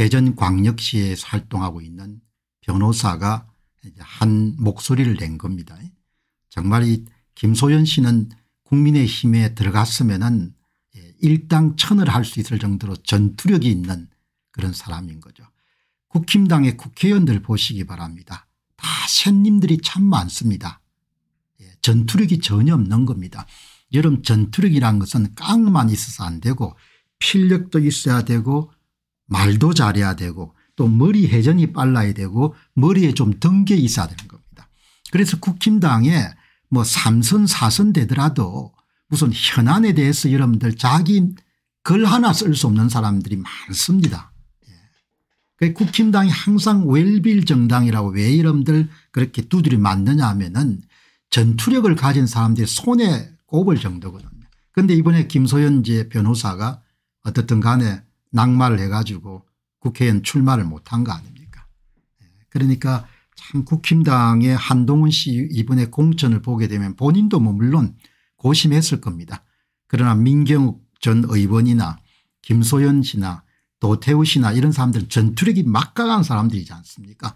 대전광역시에서 활동하고 있는 변호사가 한 목소리를 낸 겁니다. 정말 이 김소연 씨는 국민의힘에 들어갔으면 은 예, 일당천을 할 수 있을 정도로 전투력이 있는 그런 사람인 거죠. 국힘당의 국회의원들 보시기 바랍니다. 다 샌님들이 참 많습니다. 예, 전투력이 전혀 없는 겁니다. 여러분 전투력이란 것은 깡만 있어서 안 되고 필력도 있어야 되고 말도 잘해야 되고 또 머리 회전이 빨라야 되고 머리에 좀 등게 있어야 되는 겁니다. 그래서 국힘당에 뭐 삼선 사선 되더라도 무슨 현안에 대해서 여러분들 자기 글 하나 쓸 수 없는 사람들이 많습니다. 예. 그 국힘당이 항상 웰빌 정당이라고 왜 여러분들 그렇게 두드려 맞느냐 하면은 전투력을 가진 사람들이 손에 꼽을 정도거든요. 그런데 이번에 김소연 변호사가 어떻든 간에 낙마를 해가지고 국회의원 출마를 못한 거 아닙니까 예, 그러니까 참 국힘당의 한동훈 씨 이번에 공천을 보게 되면 본인도 뭐 물론 고심했을 겁니다. 그러나 민경욱 전 의원이나 김소연 씨나 도태우 씨나 이런 사람들은 전투력이 막강한 사람들이지 않습니까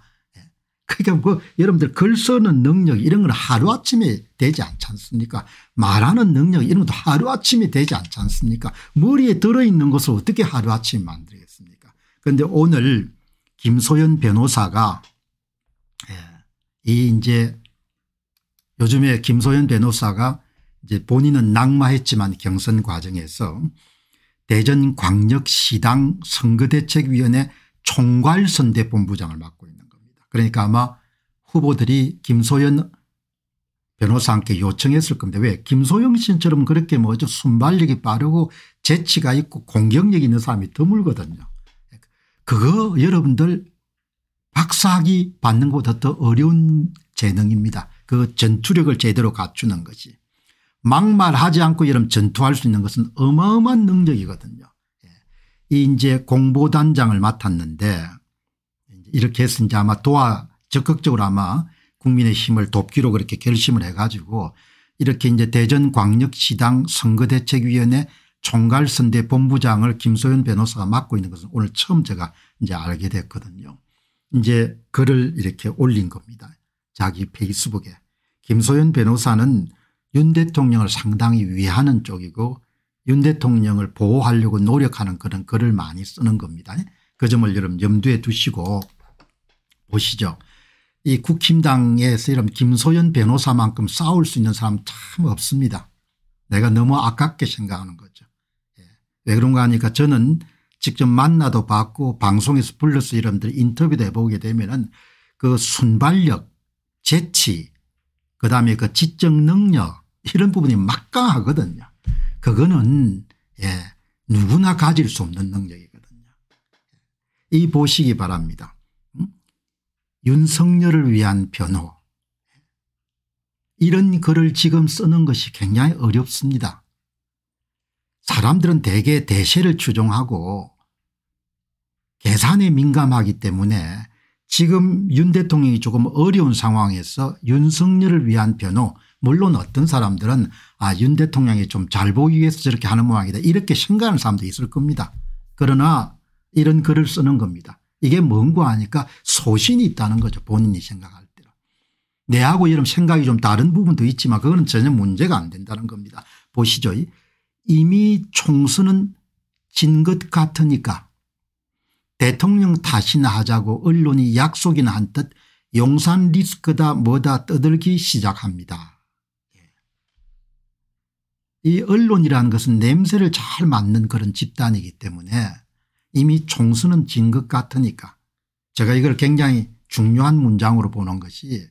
그러니까 뭐 여러분들 글 쓰는 능력 이런 건 하루아침에 되지 않지 않습니까 말하는 능력 이런 것도 하루아침에 되지 않지 않습니까 머리에 들어있는 것을 어떻게 하루아침에 만들겠습니까 그런데 오늘 김소연 변호사가 예, 이 이제 요즘에 김소연 변호사가 이제 본인은 낙마했지만 경선 과정에서 대전광역시당 선거대책위원회 총괄선대본부장을 맡고 그러니까 아마 후보들이 김소연 변호사한테 요청했을 겁니다. 왜 김소영 씨처럼 그렇게 뭐죠 순발력이 빠르고 재치가 있고 공격력 있는 사람이 드물거든요. 그거 여러분들 박사학위 받는 것보다 더 어려운 재능입니다. 그 전투력을 제대로 갖추는 것이. 막말하지 않고 이런 전투할 수 있는 것은 어마어마한 능력이거든요. 예. 이 이제 공보단장을 맡았는데 이렇게 해서 이제 아마 도와 적극적으로 아마 국민의힘을 돕기로 그렇게 결심을 해 가지고 이렇게 이제 대전광역시당 선거대책위원회 총괄선대 본부장을 김소연 변호사가 맡고 있는 것은 오늘 처음 제가 이제 알게 됐거든요. 이제 글을 이렇게 올린 겁니다. 자기 페이스북에. 김소연 변호사는 윤 대통령을 상당히 위하는 쪽이고 윤 대통령을 보호하려고 노력하는 그런 글을 많이 쓰는 겁니다. 그 점을 여러분 염두에 두시고 보시죠. 이 국힘당에서 이런 김소연 변호사만큼 싸울 수 있는 사람 참 없습니다. 내가 너무 아깝게 생각하는 거죠. 예. 왜 그런가 하니까 저는 직접 만나도 봤고 방송에서 불러서 여러들 인터뷰도 해보게 되면 은그 순발력 재치 그다음에 그 지적 능력 이런 부분이 막강하거든요. 그거는 예 누구나 가질 수 없는 능력이거든요. 이 보시기 바랍니다. 윤석열을 위한 변호 이런 글을 지금 쓰는 것이 굉장히 어렵습니다. 사람들은 대개 대세를 추종하고 계산에 민감하기 때문에 지금 윤 대통령이 조금 어려운 상황에서 윤석열을 위한 변호 물론 어떤 사람들은 아 윤 대통령이 좀 잘 보기 위해서 저렇게 하는 모양이다 이렇게 생각하는 사람도 있을 겁니다. 그러나 이런 글을 쓰는 겁니다. 이게 뭔고 하니까 소신이 있다는 거죠 본인이 생각할 때로. 내하고 여러분 생각이 좀 다른 부분도 있지만 그거는 전혀 문제가 안 된다는 겁니다. 보시죠. 이미 총선은 진 것 같으니까 대통령 탓이나 하자고 언론이 약속이나 한 듯 용산 리스크다 뭐다 떠들기 시작합니다. 예. 이 언론이라는 것은 냄새를 잘 맡는 그런 집단이기 때문에 이미 총수는 진것 같으니까 제가 이걸 굉장히 중요한 문장으로 보는 것이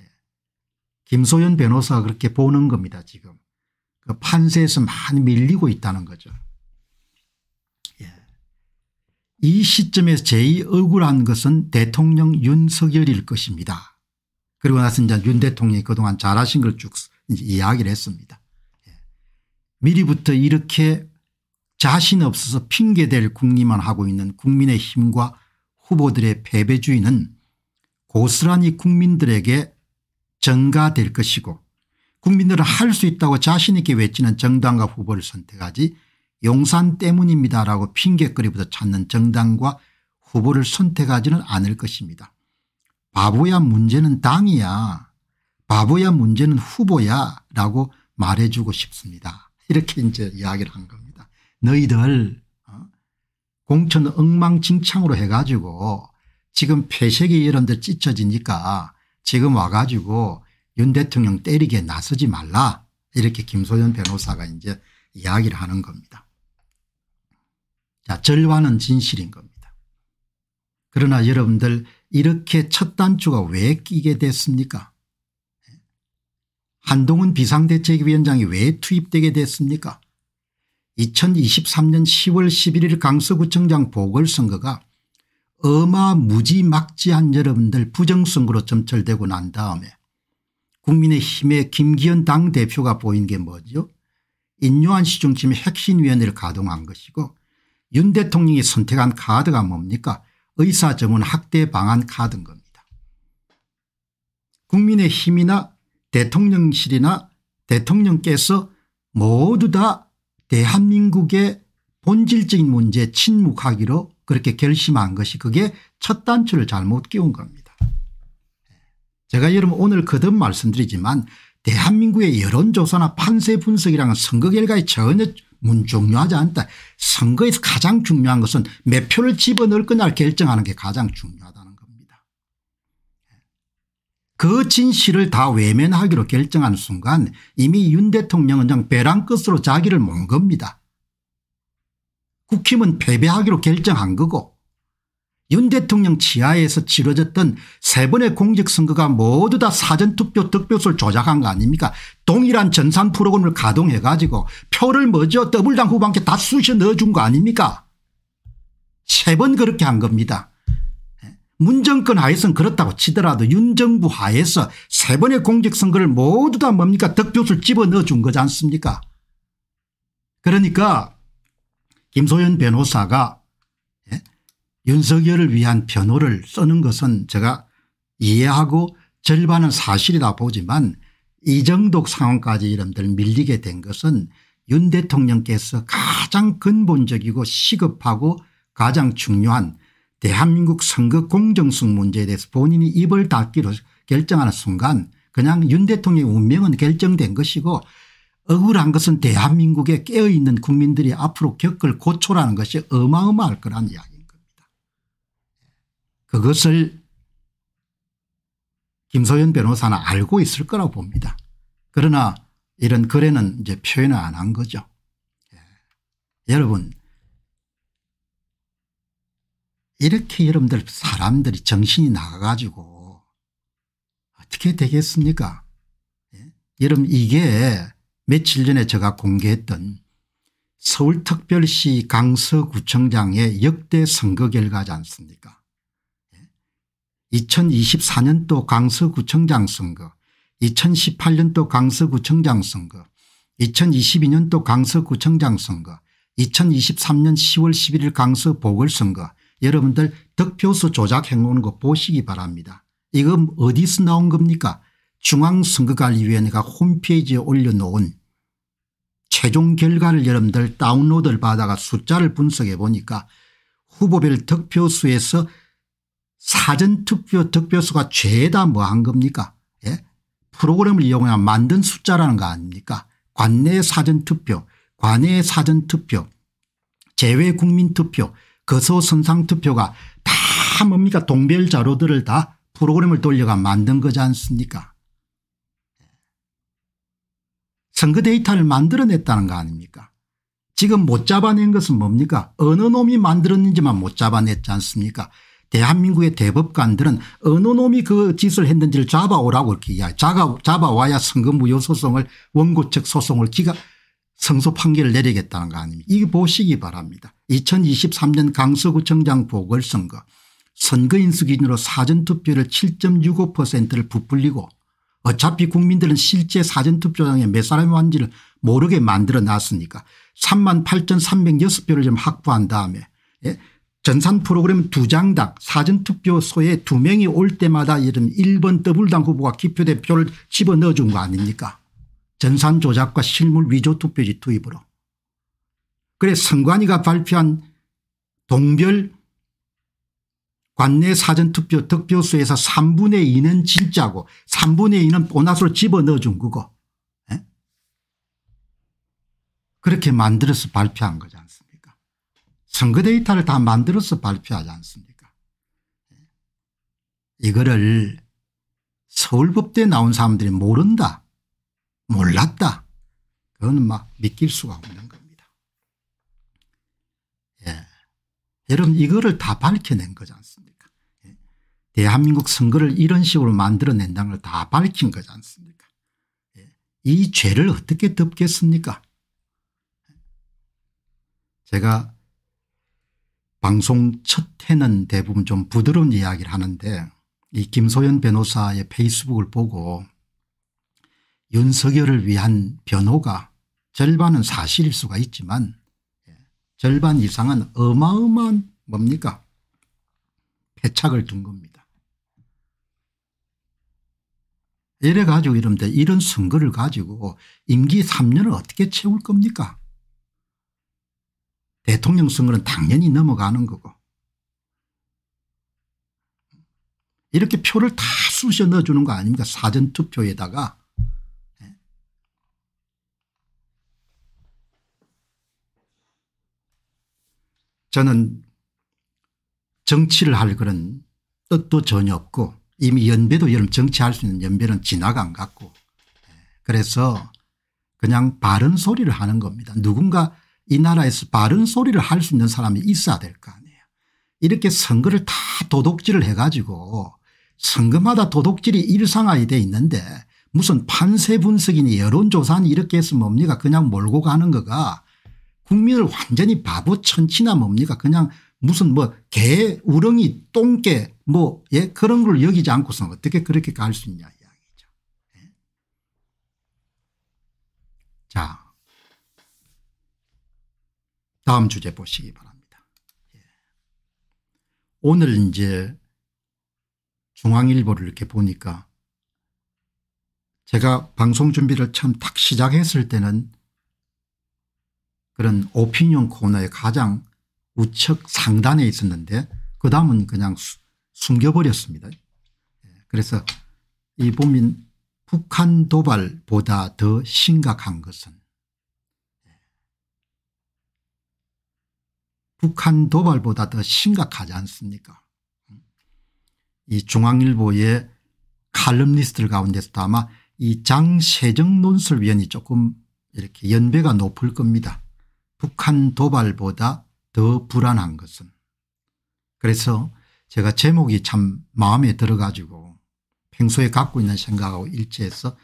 예, 김소연 변호사가 그렇게 보는 겁니다 지금. 그 판세에서 많이 밀리고 있다는 거죠. 예. 이 시점에 서 제일 억울한 것은 대통령 윤석열일 것입니다. 그리고 나서 이제 윤 대통령이 그동안 잘하신 걸 쭉 이야기를 했습니다. 예. 미리부터 이렇게 자신 없어서 핑계댈 국리만 하고 있는 국민의 힘과 후보들의 패배주의는 고스란히 국민들에게 전가될 것이고 국민들은 할 수 있다고 자신 있게 외치는 정당과 후보를 선택하지 용산 때문입니다라고 핑계거리부터 찾는 정당과 후보를 선택하지는 않을 것입니다. 바보야 문제는 당이야 바보야 문제는 후보야 라고 말해주고 싶습니다. 이렇게 이제 이야기를 한 겁니다. 너희들 어? 공천 엉망진창으로 해가지고 지금 폐색이 이런 데 찢어지니까 지금 와가지고 윤 대통령 때리게 나서지 말라 이렇게 김소연 변호사가 이제 이야기를 하는 겁니다. 자 절반은 진실인 겁니다. 그러나 여러분들 이렇게 첫 단추가 왜 끼게 됐습니까 한동훈 비상대책위원장이 왜 투입되게 됐습니까 2023년 10월 11일 강서구청장 보궐선거가 어마무지막지한 여러분들 부정선거로 점철되고 난 다음에 국민의힘의 김기현 당대표가 보인 게 뭐죠 인요한 시 중심의 혁신위원회를 가동한 것이고 윤 대통령이 선택한 카드가 뭡니까 의사 정원 확대 방안 카드인 겁니다. 국민의힘이나 대통령실이나 대통령께서 모두 다 대한민국의 예, 본질적인 문제에 침묵하기로 그렇게 결심한 것이 그게 첫 단추를 잘못 끼운 겁니다. 제가 여러분 오늘 거듭 말씀드리지만 대한민국의 여론조사나 판세 분석이랑은 선거 결과에 전혀 문 중요하지 않다. 선거에서 가장 중요한 것은 몇 표를 집어넣을 거냐를 결정하는 게 가장 중요하다. 그 진실을 다 외면하기로 결정한 순간 이미 윤 대통령은 그냥 배란 끝으로 자기를 몬 겁니다. 국힘은 패배하기로 결정한 거고 윤 대통령 지하에서 치러졌던 세 번의 공직선거가 모두 다 사전투표 득표수를 조작한 거 아닙니까 동일한 전산 프로그램을 가동해 가지고 표를 먼저 더블당 후반께 다 쑤셔 넣어준 거 아닙니까 세 번 그렇게 한 겁니다. 문정권 하에선 그렇다고 치더라도 윤정부 하에서 세 번의 공직선거를 모두 다 뭡니까 덕표수를 집어넣어 준 거지 않습니까 그러니까 김소연 변호사가 예? 윤석열을 위한 변호를 쓰는 것은 제가 이해하고 절반은 사실이다 보지만 이정도 상황까지 이름들 밀리게 된 것은 윤 대통령께서 가장 근본적이고 시급하고 가장 중요한 대한민국 선거 공정성 문제에 대해서 본인이 입을 닫기로 결정하는 순간 그냥 윤 대통령의 운명은 결정된 것이고 억울한 것은 대한민국에 깨어있는 국민들이 앞으로 겪을 고초라는 것이 어마어마할 거란 이야기인 겁니다. 그것을 김소연 변호사는 알고 있을 거라고 봅니다. 그러나 이런 거래는 이제 표현을 안 한 거죠. 예. 여러분 이렇게 여러분들 사람들이 정신이 나가가지고 어떻게 되겠습니까 예? 여러분 이게 며칠 전에 제가 공개했던 서울특별시 강서구청장의 역대 선거 결과지 않습니까 예? 2024년도 강서구청장 선거 2018년도 강서구청장 선거 2022년도 강서구청장 선거 2023년 10월 11일 강서 보궐선거 여러분들 득표수 조작 해놓는거 보시기 바랍니다. 이건 어디서 나온 겁니까 중앙선거관리위원회가 홈페이지에 올려놓은 최종 결과를 여러분들 다운로드를 받아가 숫자를 분석해 보니까 후보별 득표수에서 사전투표 득표수가 죄다 뭐한 겁니까 예? 프로그램을 이용해 만든 숫자라는 거 아닙니까 관내 사전투표 관외 사전투표 제외국민투표 거소선상 그 투표가 다 뭡니까 동별 자료들을 다 프로그램을 돌려가 만든 거지 않습니까 선거 데이터를 만들어냈다는 거 아닙니까 지금 못 잡아낸 것은 뭡니까 어느 놈이 만들었는지만 못 잡아냈지 않습니까 대한민국의 대법관들은 어느 놈이 그 짓을 했는지를 잡아오라고 이렇게 이야 기 잡아와야 선거 무효 소송을 원고 측 소송을 기각 성소 판결을 내리겠다는 거 아닙니까 이거 보시기 바랍니다. 2023년 강서구청장 보궐선거 선거인수 기준으로 사전투표를 7.65%를 부풀리고 어차피 국민들은 실제 사전투표장에 몇 사람이 왔는지를 모르게 만들어 놨으니까 3만 8,306표를 좀 확보한 다음에 예? 전산 프로그램 두 장당 사전투표소에 두 명이 올 때마다 이런 1번 더블당 후보가 기표대표를 집어넣어 준거 아닙니까 전산 조작과 실물 위조 투표지 투입으로 그래 선관위가 발표한 동별 관내 사전투표 득표수에서 3분의 2는 진짜고 3분의 2는 보나스로 집어넣어준 그거 에? 예? 그렇게 만들어서 발표한 거지 않습니까 선거 데이터를 다 만들어서 발표하지 않습니까 예? 이거를 서울법대에 나온 사람들이 모른다 몰랐다 그거는 막 믿길 수가 없는 거예요. 여러분 이거를 다 밝혀낸 거지 않습니까 예. 대한민국 선거를 이런 식으로 만들어낸다는 걸 다 밝힌 거지 않습니까 예. 이 죄를 어떻게 덮겠습니까 제가 방송 첫 해는 대부분 좀 부드러운 이야기를 하는데 이 김소연 변호사의 페이스북을 보고 윤석열을 위한 변호가 절반은 사실일 수가 있지만 절반 이상은 어마어마한 뭡니까 패착을 둔 겁니다. 이래 가지고 이러면 이런 선거를 가지고 임기 3년을 어떻게 채울 겁니까 대통령 선거는 당연히 넘어가는 거고 이렇게 표를 다 쑤셔 넣어주는 거 아닙니까 사전투표에다가 저는 정치를 할 그런 뜻도 전혀 없고 이미 연배도 여러분 정치할 수 있는 연배는 지나간 것 같고 예, 그래서 그냥 바른 소리를 하는 겁니다. 누군가 이 나라에서 바른 소리를 할 수 있는 사람이 있어야 될 거 아니에요. 이렇게 선거를 다도덕질을 해가지고 선거마다 도덕질이 일상화돼 있는데 무슨 판세 분석이니 여론조사니 이렇게 해서 뭡니까 그냥 몰고 가는 거가 국민을 완전히 바보 천치나 뭡니까 그냥 무슨 뭐 개 우렁이 똥개 뭐 예 그런 걸 여기지 않고서 어떻게 그렇게 갈 수 있냐 이야기죠. 예. 자 다음 주제 보시기 바랍니다. 예. 오늘 이제 중앙일보를 이렇게 보니까 제가 방송 준비를 처음 딱 시작했을 때는 그런 오피니언 코너의 가장 우측 상단에 있었는데 그 다음은 그냥 수, 숨겨버렸습니다. 예, 그래서 이 보면 북한 도발보다 더 심각한 것은 예, 북한 도발보다 더 심각하지 않습니까 이 중앙일보의 칼럼니스트들 가운데서도 아마 이 장세정 논술위원이 조금 이렇게 연배가 높을 겁니다. 북한 도발보다 더 불안한 것은 그래서 제가 제목이 참 마음에 들어가지고 평소에 갖고 있는 생각하고 일치해서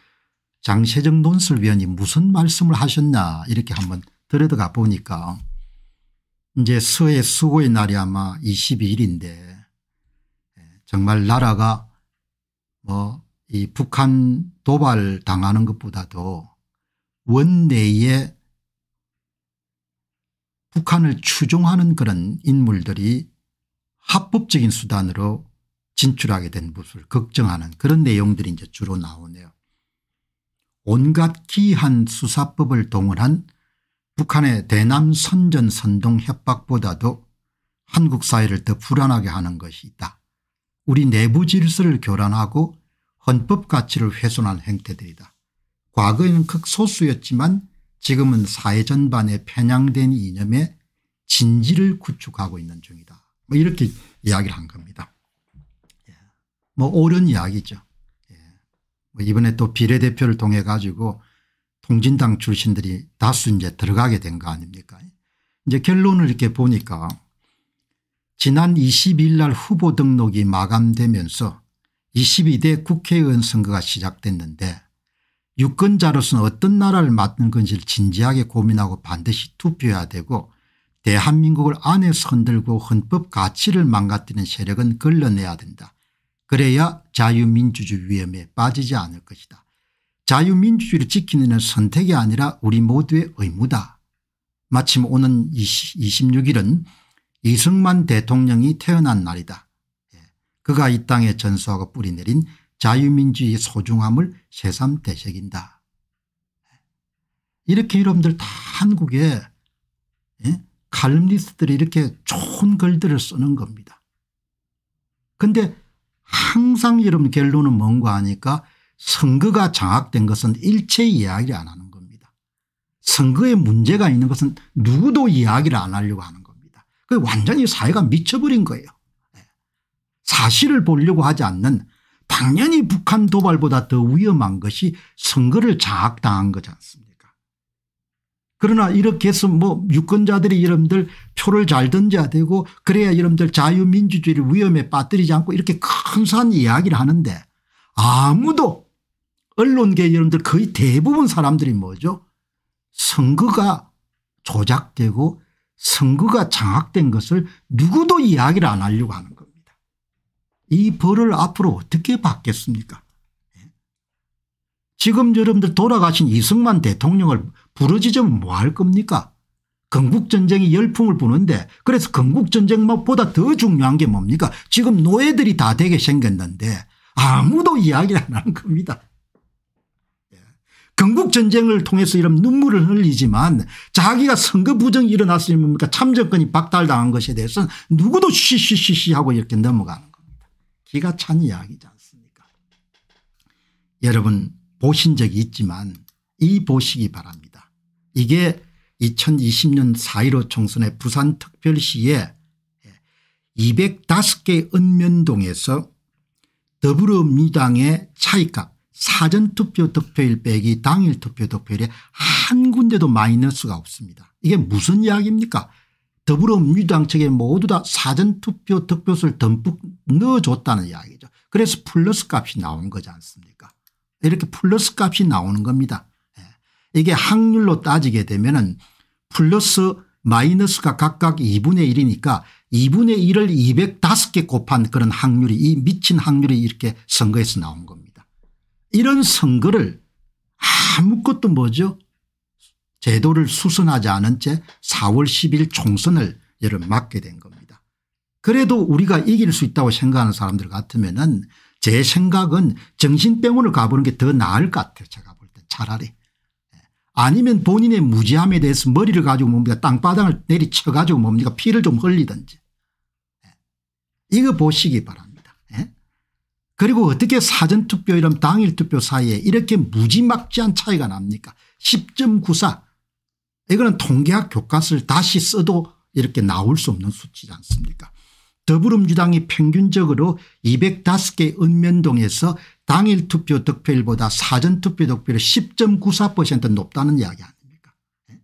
장세정 논술위원이 무슨 말씀을 하셨나 이렇게 한번 들여다가 보니까 이제 서해 수고의 날이 아마 22일인데 정말 나라가 뭐 이 북한 도발 당하는 것보다도 원내에 북한을 추종하는 그런 인물들이 합법적인 수단으로 진출하게 된 것을 걱정하는 그런 내용들이 이제 주로 나오네요. 온갖 기이한 수사법을 동원한 북한의 대남 선전 선동 협박보다도 한국 사회를 더 불안하게 하는 것이 있다. 우리 내부 질서를 교란하고 헌법 가치를 훼손한 행태들이다. 과거에는 극소수였지만 지금은 사회 전반에 편향된 이념의 진지를 구축하고 있는 중이다. 뭐 이렇게 이야기를 한 겁니다. 예. 뭐 옳은 이야기죠. 예. 뭐 이번에 또 비례대표를 통해 가지고 통진당 출신들이 다수 이제 들어가게 된 거 아닙니까 이제 결론을 이렇게 보니까 지난 22일 날 후보 등록이 마감되면서 22대 국회의원 선거가 시작됐는데 유권자로서는 어떤 나라를 맡는 건지를 진지하게 고민하고 반드시 투표해야 되고 대한민국을 안에서 흔들고 헌법 가치를 망가뜨리는 세력은 걸러내야 된다. 그래야 자유민주주의 위험에 빠지지 않을 것이다. 자유민주주의를 지키는 선택이 아니라 우리 모두의 의무다. 마침 오는 20, 26일은 이승만 대통령이 태어난 날이다. 예. 그가 이 땅에 전수하고 뿌리내린 자유민주의 소중함을 새삼 되새긴다. 이렇게 여러분들 다 한국에 예? 칼럼니스트들이 이렇게 좋은 글들을 쓰는 겁니다. 근데 항상 여러분 결론은 뭔가 하니까 선거가 장악된 것은 일체 이야기를 안 하는 겁니다. 선거에 문제가 있는 것은 누구도 이야기를 안 하려고 하는 겁니다. 그 완전히 사회가 미쳐버린 거예요. 예. 사실을 보려고 하지 않는 당연히 북한 도발보다 더 위험한 것이 선거를 장악당한 거지 않습니까 그러나 이렇게 해서 뭐 유권자들이 여러분들 표를 잘 던져야 되고 그래야 여러분들 자유민주주의를 위험에 빠뜨리지 않고 이렇게 큰산 이야기를 하는데 아무도 언론계 여러분들 거의 대부분 사람들이 뭐죠 선거가 조작되고 선거가 장악된 것을 누구도 이야기를 안 하려고 하는 거예요. 이 벌을 앞으로 어떻게 받겠습니까? 예? 지금 여러분들 돌아가신 이승만 대통령을 부르짖으면 뭐 할 겁니까? 건국전쟁이 열풍을 부는데 그래서 건국전쟁보다 더 중요한 게 뭡니까? 지금 노예들이 다 되게 생겼는데 아무도 이야기를 안 하는 겁니다. 예? 건국전쟁을 통해서 이런 눈물을 흘리지만 자기가 선거 부정이 일어났으니 뭡니까 참정권이 박탈당한 것에 대해서는 누구도 쉬쉬쉬쉬 하고 이렇게 넘어가는 기가 찬 이야기지 않습니까 여러분 보신 적이 있지만 이 보시기 바랍니다. 이게 2020년 4.15 총선의 부산특별시에 205개 읍면동에서 더불어민주당의 차이값 사전투표 득표일 빼기 당일 투표 득표율에 한 군데도 마이너스가 없습니다. 이게 무슨 이야기입니까 더불어민주당 측에 모두 다 사전투표 득표수를 듬뿍 넣어줬다는 이야기죠. 그래서 플러스 값이 나온 거지 않습니까 이렇게 플러스 값이 나오는 겁니다. 예. 이게 확률로 따지게 되면 은 플러스 마이너스가 각각 2분의 1이니까 2분의 1을 205개 곱한 그런 확률이 이 미친 확률이 이렇게 선거에서 나온 겁니다. 이런 선거를 아무것도 뭐죠 제도를 수선하지 않은 채 4월 10일 총선을 여름 맞게 된 겁니다. 그래도 우리가 이길 수 있다고 생각하는 사람들 같으면 은제 생각은 정신병원을 가보는 게 더 나을 것 같아요. 제가 볼때 차라리. 아니면 본인의 무지함에 대해서 머리를 가지고 뭡니까 땅바닥을 내리쳐 가지고 뭡니까 피를 좀 흘리든지. 이거 보시기 바랍니다. 예? 그리고 어떻게 사전투표 이런 당일투표 사이에 이렇게 무지막지한 차이가 납니까 10.94 이거는 통계학 교과서를 다시 써도 이렇게 나올 수 없는 수치지 않습니까 더불어민주당이 평균적으로 205개 읍면동에서 당일 투표 득표율보다 사전 투표 득표율이 10.94% 높다는 이야기 아닙니까 예?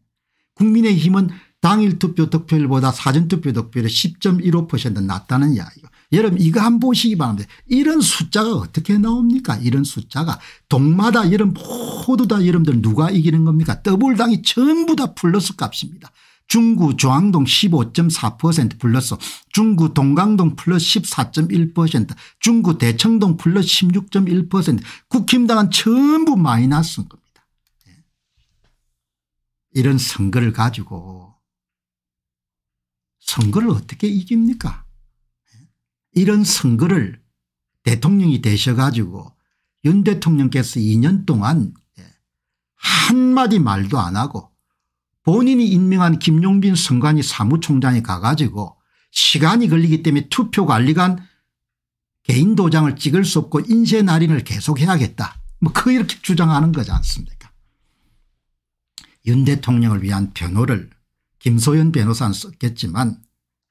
국민의힘은 당일 투표 득표율보다 사전 투표 득표율이 10.15% 낮다는 이야기 여러분 이거 한번 보시기 바랍니다. 이런 숫자가 어떻게 나옵니까? 이런 숫자가 동마다 이런 모두 다 여러분들 누가 이기는 겁니까? 더블당이 전부 다 플러스 값입니다. 중구 조항동 15.4% 플러스 중구 동강동 플러스 14.1% 중구 대청동 플러스 16.1% 국힘당은 전부 마이너스인 겁니다. 예. 이런 선거를 가지고 선거를 어떻게 이깁니까? 이런 선거를 대통령이 되셔가지고 윤 대통령께서 2년 동안 예, 한마디 말도 안 하고 본인이 임명한 김용빈 선관위 사무총장이 가가지고 시간이 걸리기 때문에 투표관리관 개인 도장을 찍을 수 없고 인쇄 날인을 계속해야겠다. 뭐그 이렇게 주장하는 거지 않습니까? 윤 대통령을 위한 변호를 김소연 변호사는 썼겠지만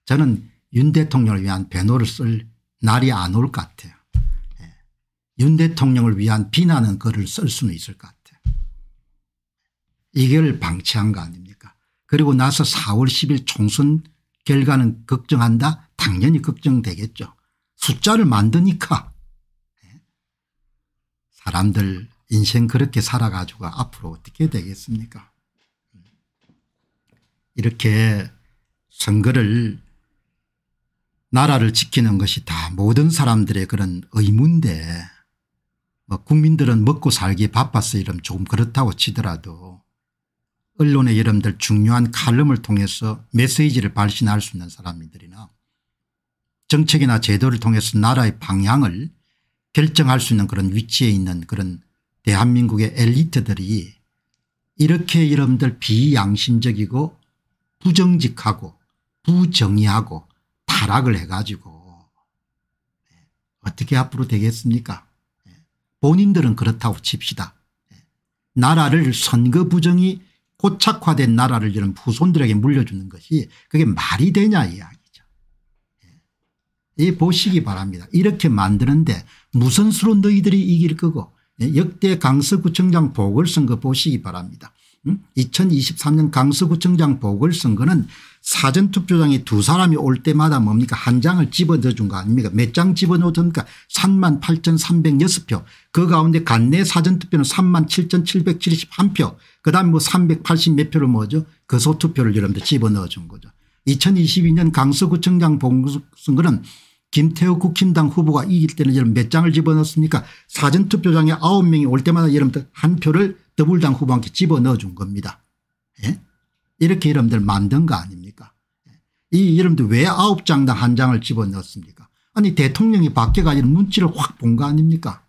저는 윤 대통령을 위한 배너를 쓸 날이 안 올 것 같아요. 예. 윤 대통령을 위한 비난은 글을 쓸 수는 있을 것 같아요. 이걸 방치한 거 아닙니까 그리고 나서 4월 10일 총선 결과는 걱정한다 당연히 걱정되겠죠. 숫자를 만드니까 예. 사람들 인생 그렇게 살아가지고 앞으로 어떻게 되겠습니까 음. 이렇게 선거를 나라를 지키는 것이 다 모든 사람들의 그런 의무인데 뭐 국민들은 먹고 살기 바빠서 이름 조금 그렇다고 치더라도 언론의 여러분들 중요한 칼럼을 통해서 메시지를 발신할 수 있는 사람들이나 정책이나 제도를 통해서 나라의 방향을 결정할 수 있는 그런 위치에 있는 그런 대한민국의 엘리트들이 이렇게 여러분들 비양심적이고 부정직하고 부정의하고 타락을 해가지고 예, 어떻게 앞으로 되겠습니까 예, 본인들은 그렇다고 칩시다. 예, 나라를 선거 부정이 고착화된 나라를 이런 후손들에게 물려주는 것이 그게 말이 되냐 이야기죠. 이 보시기 바랍니다. 이렇게 만드는데 무슨 수로 너희들이 이길 거고 역대 강서구청장 보궐선거 보시기 바랍니다. 2023년 음? 강서구청장 보궐선거는 사전투표장에 두 사람이 올 때마다 뭡니까 한 장을 집어넣어 준 거 아닙니까 몇 장 집어넣었습니까 3만 8,306표 그 가운데 간내 사전투표는 3만 7,771표 그다음에 뭐380몇 표를 뭐죠 거소투표를 여러분들 집어넣어 준 거죠. 2022년 강서구청장 본선거는 김태우 국힘당 후보가 이길 때는 여러분 몇 장을 집어넣었습니까 사전투표장에 9명이 올 때마다 여러분들 한 표를 더불당 후보한테 집어넣어 준 겁니다. 예? 이렇게 여러들 만든 거 아닙니까 이여러들왜 아홉 장당 한 장을 집어넣었습니까 아니 대통령이 바뀌어가지고 눈치를 확 본 거 아닙니까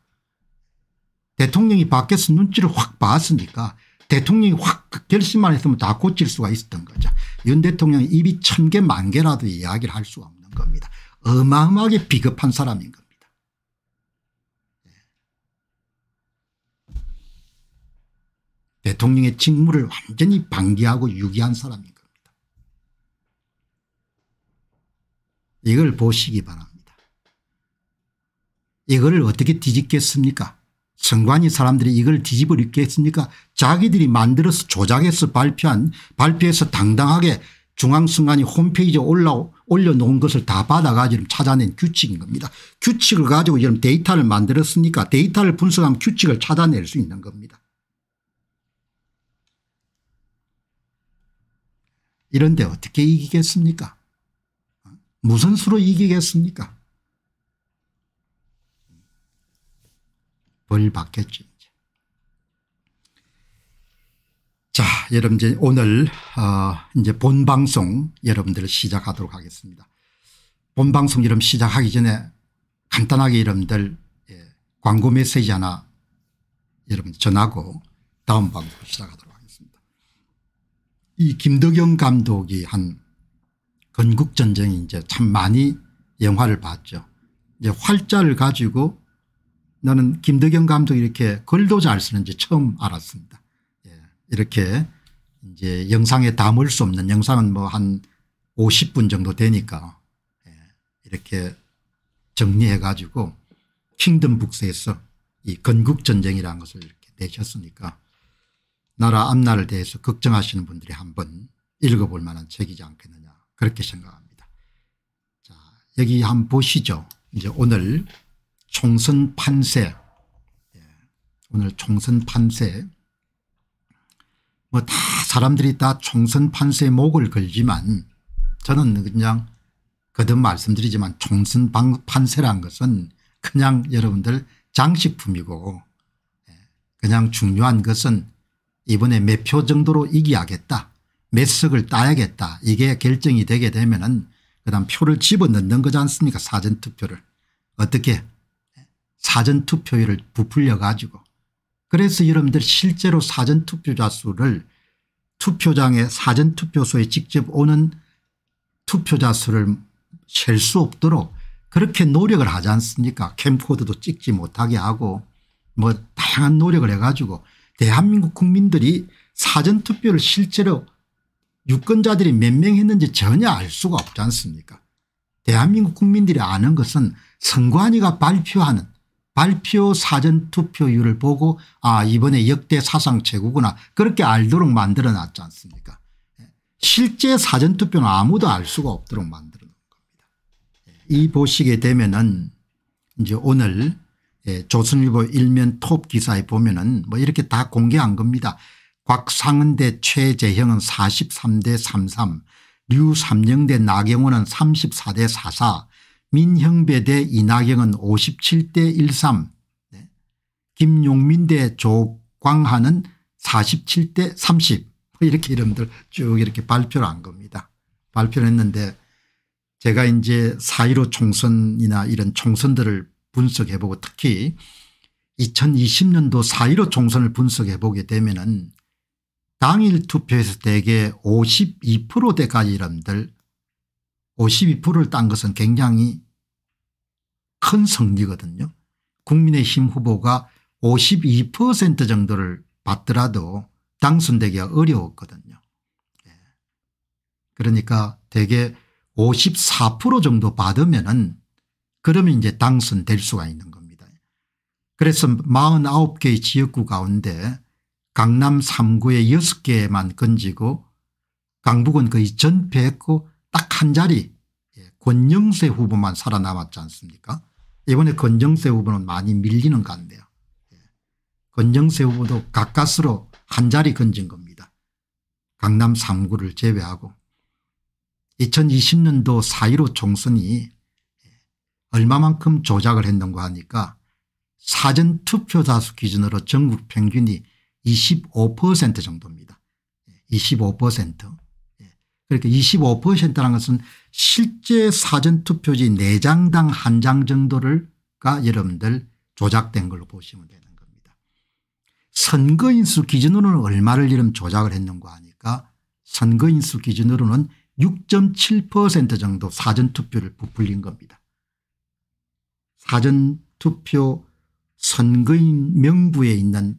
대통령이 바뀌어서 눈치를 확 봤으니까 대통령이 확 그 결심만 했으면 다 고칠 수가 있었던 거죠. 윤 대통령이 입이 천 개 만 개라도 이야기를 할 수가 없는 겁니다. 어마어마하게 비겁한 사람인 겁니다. 대통령의 직무를 완전히 방기하고 유기한 사람인 겁니다. 이걸 보시기 바랍니다. 이거 어떻게 뒤집겠습니까? 선관위 사람들이 이걸 뒤집어 입겠습니까? 자기들이 만들어서 조작해서 발표한 발표해서 당당하게 중앙선관위 홈페이지에 올라 올려놓은 것을 다 받아가지고 찾아낸 규칙인 겁니다. 규칙을 가지고 여러분 데이터를 만들었으니까 데이터를 분석하면 규칙을 찾아낼 수 있는 겁니다. 이런데 어떻게 이기겠습니까? 무슨 수로 이기겠습니까? 벌 받겠죠. 자, 여러분 이제 오늘 어 이제 본 방송 여러분들 시작하도록 하겠습니다. 본 방송 이름 시작하기 전에 간단하게 여러분들 예, 광고 메시지 하나 여러분 전하고 다음 방송 시작하도록. 이 김덕영 감독이 한 건국전쟁이 이제 참 많이 영화를 봤죠. 이제 활자를 가지고 나는 김덕영 감독이 이렇게 글도 잘 쓰는지 처음 알았습니다. 예. 이렇게 이제 영상에 담을 수 없는 영상은 뭐 한 50분 정도 되니까 예. 이렇게 정리해 가지고 킹덤 북스에서 이 건국전쟁이라는 것을 이렇게 내셨으니까 나라 앞날에 대해서 걱정하시는 분들이 한 번 읽어볼 만한 책이지 않겠느냐 그렇게 생각합니다. 자 여기 한 번 보시죠. 이제 오늘 총선 판세 예, 오늘 총선 판세 뭐 다 사람들이 다 총선 판세에 목을 걸지만 저는 그냥 거듭 말씀드리지만 총선 판세란 것은 그냥 여러분들 장식품이고 예, 그냥 중요한 것은 이번에 몇 표 정도로 이기야겠다 몇 석을 따야겠다 이게 결정이 되게 되면 은그 다음 표를 집어넣는 거지 않습니까 사전투표를 어떻게 사전투표율을 부풀려 가지고 그래서 여러분들 실제로 사전투표자 수를 투표장에 사전투표소에 직접 오는 투표자 수를 셀 수 없도록 그렇게 노력을 하지 않습니까 캠코드도 찍지 못하게 하고 뭐 다양한 노력을 해가지고 대한민국 국민들이 사전투표를 실제로 유권자들이 몇 명 했는지 전혀 알 수가 없지 않습니까 대한민국 국민들이 아는 것은 선관위가 발표하는 발표 사전투표율을 보고 아 이번에 역대 사상 최고구나 그렇게 알도록 만들어놨지 않습니까 실제 사전투표는 아무도 알 수가 없도록 만들어놓은 겁니다. 이 보시게 되면 은 이제 오늘 예, 조선일보 일면 톱 기사에 보면은 뭐 이렇게 다 공개한 겁니다. 곽상은 대 최재형은 43대 33, 류삼영 대 나경원은 34대 44, 민형배 대 이나경은 57대 13, 네. 김용민 대 조광하는 47대 30 뭐 이렇게 이름들 쭉 이렇게 발표를 한 겁니다. 발표를 했는데 제가 이제 4.15 총선이나 이런 총선들을 분석해보고 특히 2020년도 4.15 총선을 분석해보게 되면 은 당일 투표에서 대개 52%대까지 이름들 52%를 딴 것은 굉장히 큰 성리거든요. 국민의힘 후보가 52% 정도를 받더라도 당선되기가 어려웠거든요. 예. 그러니까 대개 54% 정도 받으면 은 그러면 이제 당선될 수가 있는 겁니다. 그래서 49개의 지역구 가운데 강남 3구에 6개만 건지고 강북은 거의 전패했고 딱 한 자리 예, 권영세 후보만 살아남았지 않습니까 이번에 권영세 후보는 많이 밀리는 것 같네요. 예, 권영세 후보도 가까스로 한 자리 건진 겁니다. 강남 3구를 제외하고 2020년도 4.15 총선이 얼마만큼 조작을 했는가 하니까 사전투표자수 기준으로 전국 평균이 25% 정도입니다. 25% 예, 예, 그러니까 25%라는 것은 실제 사전투표지 4장당 한 장 정도를가 여러분들 조작된 걸로 보시면 되는 겁니다. 선거인수 기준으로는 얼마를 이름 조작을 했는가 하니까 선거인수 기준으로는 6.7% 정도 사전투표를 부풀린 겁니다. 사전투표 선거인 명부에 있는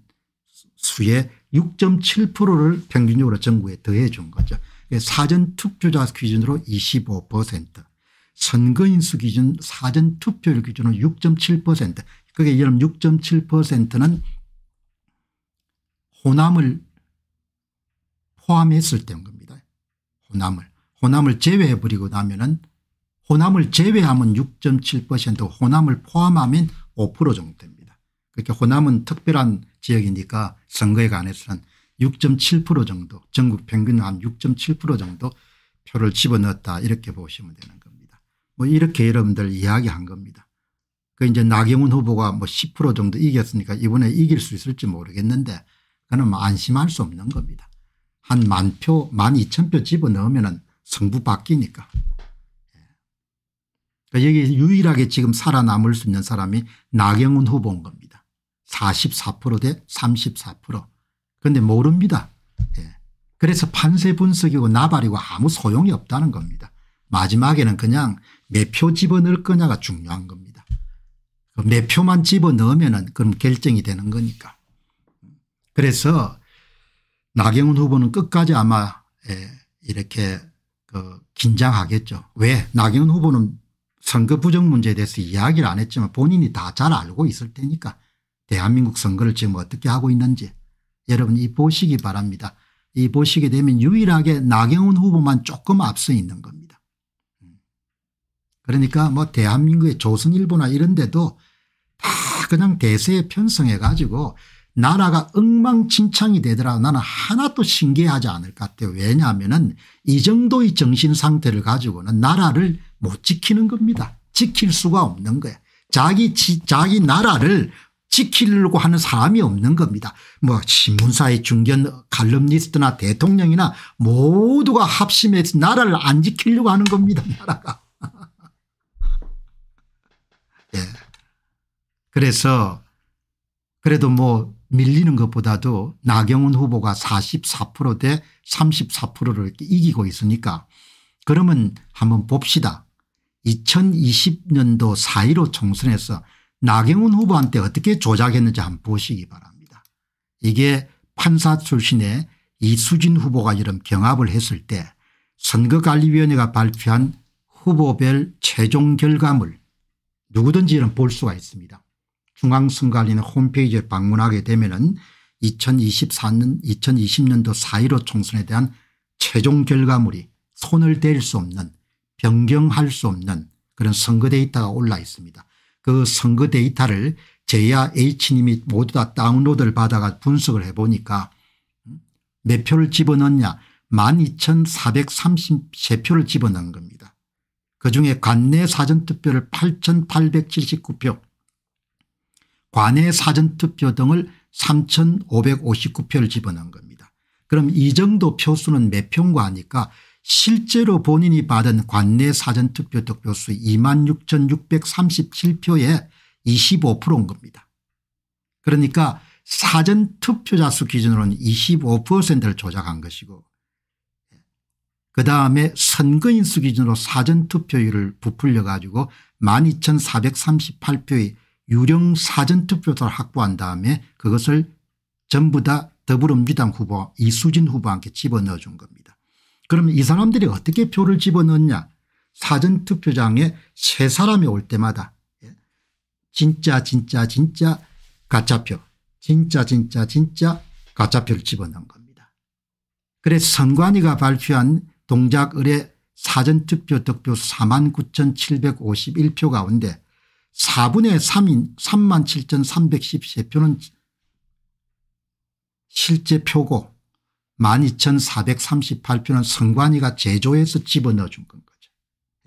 수의 6.7%를 평균적으로 정부에 더해 준 거죠. 사전투표자 기준으로 25% 선거인 수 기준 사전투표율 기준으로 6.7% 그게 여러분 6.7%는 호남을 포함했을 때인 겁니다. 호남을. 호남을 제외해버리고 나면은 호남을 제외하면 6.7% 호남을 포함하면 5% 정도 됩니다. 그렇게 그러니까 호남은 특별한 지역이니까 선거에 관해서는 6.7% 정도 전국 평균 한6.7% 정도 표를 집어넣었다 이렇게 보시면 되는 겁니다. 뭐 이렇게 여러분들 이야기한 겁니다. 그 이제 나경원 후보가 뭐 10% 정도 이겼으니까 이번에 이길 수 있을지 모르겠는데 그는 뭐 안심할 수 없는 겁니다. 한 만 표, 만 이천 표 집어넣으면 은승부 바뀌니까. 그러니까 여기에 유일하게 지금 살아남을 수 있는 사람이 나경원 후보인 겁니다. 44%대 34%. 그런데 모릅니다. 예. 그래서 판세 분석이고 나발이고 아무 소용이 없다는 겁니다. 마지막에는 그냥 몇 표 집어넣을 거냐가 중요한 겁니다. 몇 그 표만 집어넣으면 은 그럼 결정이 되는 거니까. 그래서 나경원 후보는 끝까지 아마 예, 이렇게 그 긴장하겠죠. 왜? 나경원 후보는 선거 부정 문제에 대해서 이야기를 안 했지만 본인이 다 잘 알고 있을 테니까 대한민국 선거를 지금 어떻게 하고 있는지 여러분 이 보시기 바랍니다. 이 보시게 되면 유일하게 나경원 후보만 조금 앞서 있는 겁니다. 그러니까 뭐 대한민국의 조선일보나 이런 데도 다 그냥 대세에 편성해 가지고 나라가 엉망진창이 되더라도 나는 하나도 신기하지 않을 것 같아요. 왜냐하면 이 정도의 정신 상태를 가지고는 나라를 못 뭐 지키는 겁니다. 지킬 수가 없는 거야. 자기 지, 자기 나라를 지키려고 하는 사람이 없는 겁니다. 뭐 신문사의 중견 칼럼니스트나 대통령이나 모두가 합심해서 나라를 안 지키려고 하는 겁니다. 나라가. 예. 그래서 그래도 뭐 밀리는 것보다도 나경원 후보가 44%대 34%를 이기고 있으니까 그러면 한번 봅시다. 2020년도 4.15 총선에서 나경원 후보한테 어떻게 조작했는지 한번 보시기 바랍니다. 이게 판사 출신의 이수진 후보가 이런 경합을 했을 때 선거관리위원회가 발표한 후보별 최종 결과물 누구든지 이런 볼 수가 있습니다. 중앙선관위는 홈페이지에 방문하게 되면 은 2024년 2020년도 4.15 총선에 대한 최종 결과물이 손을 댈 수 없는 변경할 수 없는 그런 선거 데이터가 올라 있습니다. 그 선거 데이터를 제야 H님이 모두 다 다운로드를 받아가 분석을 해보니까 몇 표를 집어넣냐 12,433표를 집어넣은 겁니다. 그중에 관내 사전투표를 8,879표 관내 사전투표 등을 3,559표를 집어넣은 겁니다. 그럼 이 정도 표수는 몇 표인가 하니까 실제로 본인이 받은 관내 사전투표 득표수 2 6 6 3 7표에 25%인 겁니다. 그러니까 사전투표자 수 기준으로는 25%를 조작한 것이고 그다음에 선거인 수 기준으로 사전투표율을 부풀려 가지고 12,438표의 유령 사전투표자를 확보한 다음에 그것을 전부 다 더불어민주당 후보 이수진 후보한테 집어넣어 준 겁니다. 그러면 이 사람들이 어떻게 표를 집어넣냐 사전투표장에 세 사람이 올 때마다 예, 진짜 진짜 진짜 가짜표 진짜 진짜 진짜 가짜표를 집어넣은 겁니다. 그래서 선관위가 발표한 동작 의뢰 사전투표 득표 4만 9,751표 가운데 4분의 3인 3만 7,313표는 실제 표고 12,438표는 선관위가 제조해서 집어넣어 준건 거죠.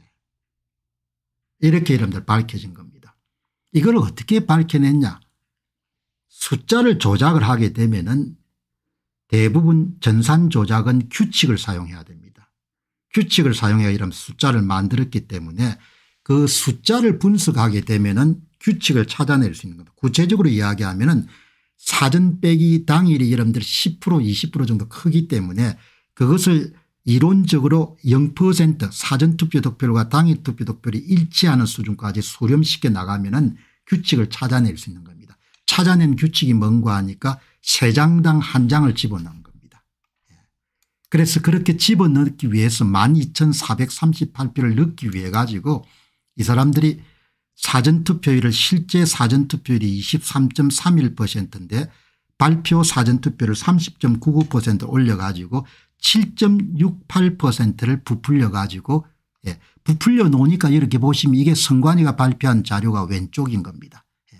예. 이렇게 여러분들 밝혀진 겁니다. 이걸 어떻게 밝혀냈냐. 숫자를 조작을 하게 되면은 대부분 전산 조작은 규칙을 사용해야 됩니다. 규칙을 사용해야 이런 숫자를 만들었기 때문에 그 숫자를 분석하게 되면은 규칙을 찾아낼 수 있는 겁니다. 구체적으로 이야기하면은 사전 빼기 당일이 여러분들 10% 20% 정도 크기 때문에 그것을 이론적으로 0% 사전투표 득표율과 당일 투표 득표율이 일치하는 수준까지 수렴시켜 나가면 은 규칙을 찾아낼 수 있는 겁니다. 찾아낸 규칙이 뭔가 하니까 3장당한 장을 집어넣은 겁니다. 예. 그래서 그렇게 집어넣기 위해서 12,438표를 넣기 위해 가지고 이 사람들이 사전투표율을 실제 사전투표율이 23.31%인데 발표 사전투표를 30.99% 올려가지고 7.68%를 부풀려 가지고 예. 부풀려 놓으니까 이렇게 보시면 이게 선관위가 발표한 자료가 왼쪽인 겁니다. 예.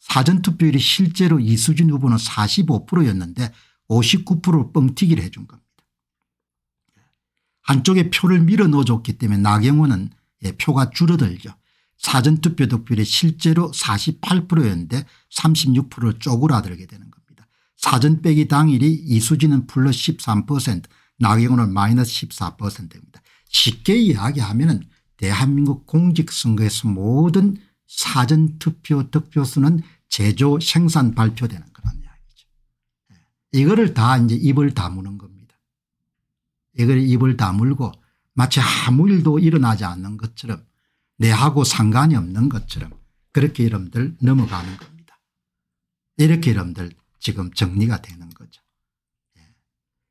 사전투표율이 실제로 이수진 후보는 45%였는데 59% 뻥튀기를 해준 겁니다. 예. 한쪽에 표를 밀어 넣어줬기 때문에 나경원은 예. 표가 줄어들죠. 사전투표 득표율이 실제로 48%였는데 36%를 쪼그라들게 되는 겁니다. 사전 빼기 당일이 이수진은 플러스 13% 나경원은 마이너스 14%입니다. 쉽게 이야기하면 은 대한민국 공직선거에서 모든 사전투표 득표수는 제조 생산 발표되는 그런 이야기죠. 예. 이거를 다 이제 입을 다무는 겁니다. 이걸 입을 다물고 마치 아무 일도 일어나지 않는 것처럼 내하고 상관이 없는 것처럼 그렇게 여러분들 넘어가는 겁니다. 이렇게 여러분들 지금 정리가 되는 거죠. 예.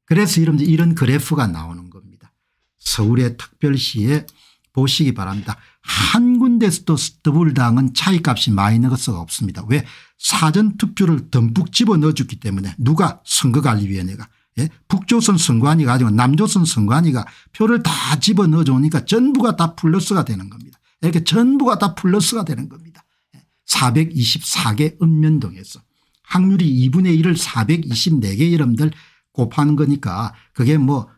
그래서 여러분들 이런 그래프가 나오는 겁니다. 서울의 특별시에 보시기 바랍니다. 한 군데서도 더블당은 차이값이 마이너스가 없습니다. 왜 사전투표를 듬뿍 집어넣어줬기 때문에 누가 선거관리위원회가 예? 북조선 선관위가 아니고 남조선 선관위가 표를 다 집어넣어주니까 전부가 다 플러스가 되는 겁니다. 이렇게 전부가 다 플러스가 되는 겁니다. 424개 읍면동에서 확률이 2분의 1을 424개 여러분들 곱하는 거니까 그게 뭐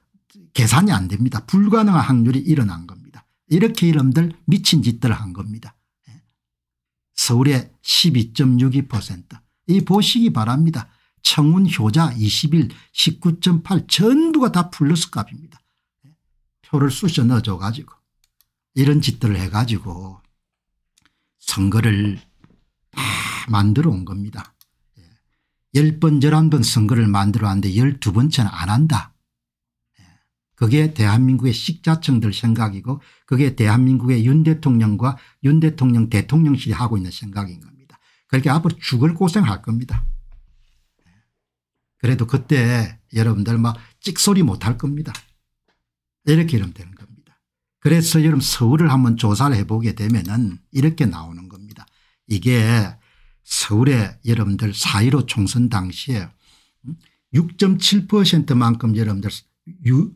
계산이 안 됩니다. 불가능한 확률이 일어난 겁니다. 이렇게 이름들 미친 짓들한 겁니다. 서울의 12.62%이 보시기 바랍니다. 청운 효자 21, 19.8 전부가 다 플러스 값입니다. 표를 쑤셔 넣어줘 가지고. 이런 짓들을 해가지고 선거를 다 만들어 온 겁니다. 10번 예. 11번 선거를 만들어 왔는데 12번째는 안 한다. 예. 그게 대한민국의 식자층들 생각이고 그게 대한민국의 윤 대통령과 윤 대통령 대통령실이 하고 있는 생각인 겁니다. 그렇게 앞으로 죽을 고생할 겁니다. 예. 그래도 그때 여러분들 막 찍소리 못할 겁니다. 이렇게 이러면 되는 그래서 여러분 서울을 한번 조사를 해보게 되면 은 이렇게 나오는 겁니다. 이게 서울의 여러분들 4.15 총선 당시에 6.7%만큼 음? 여러분들 유,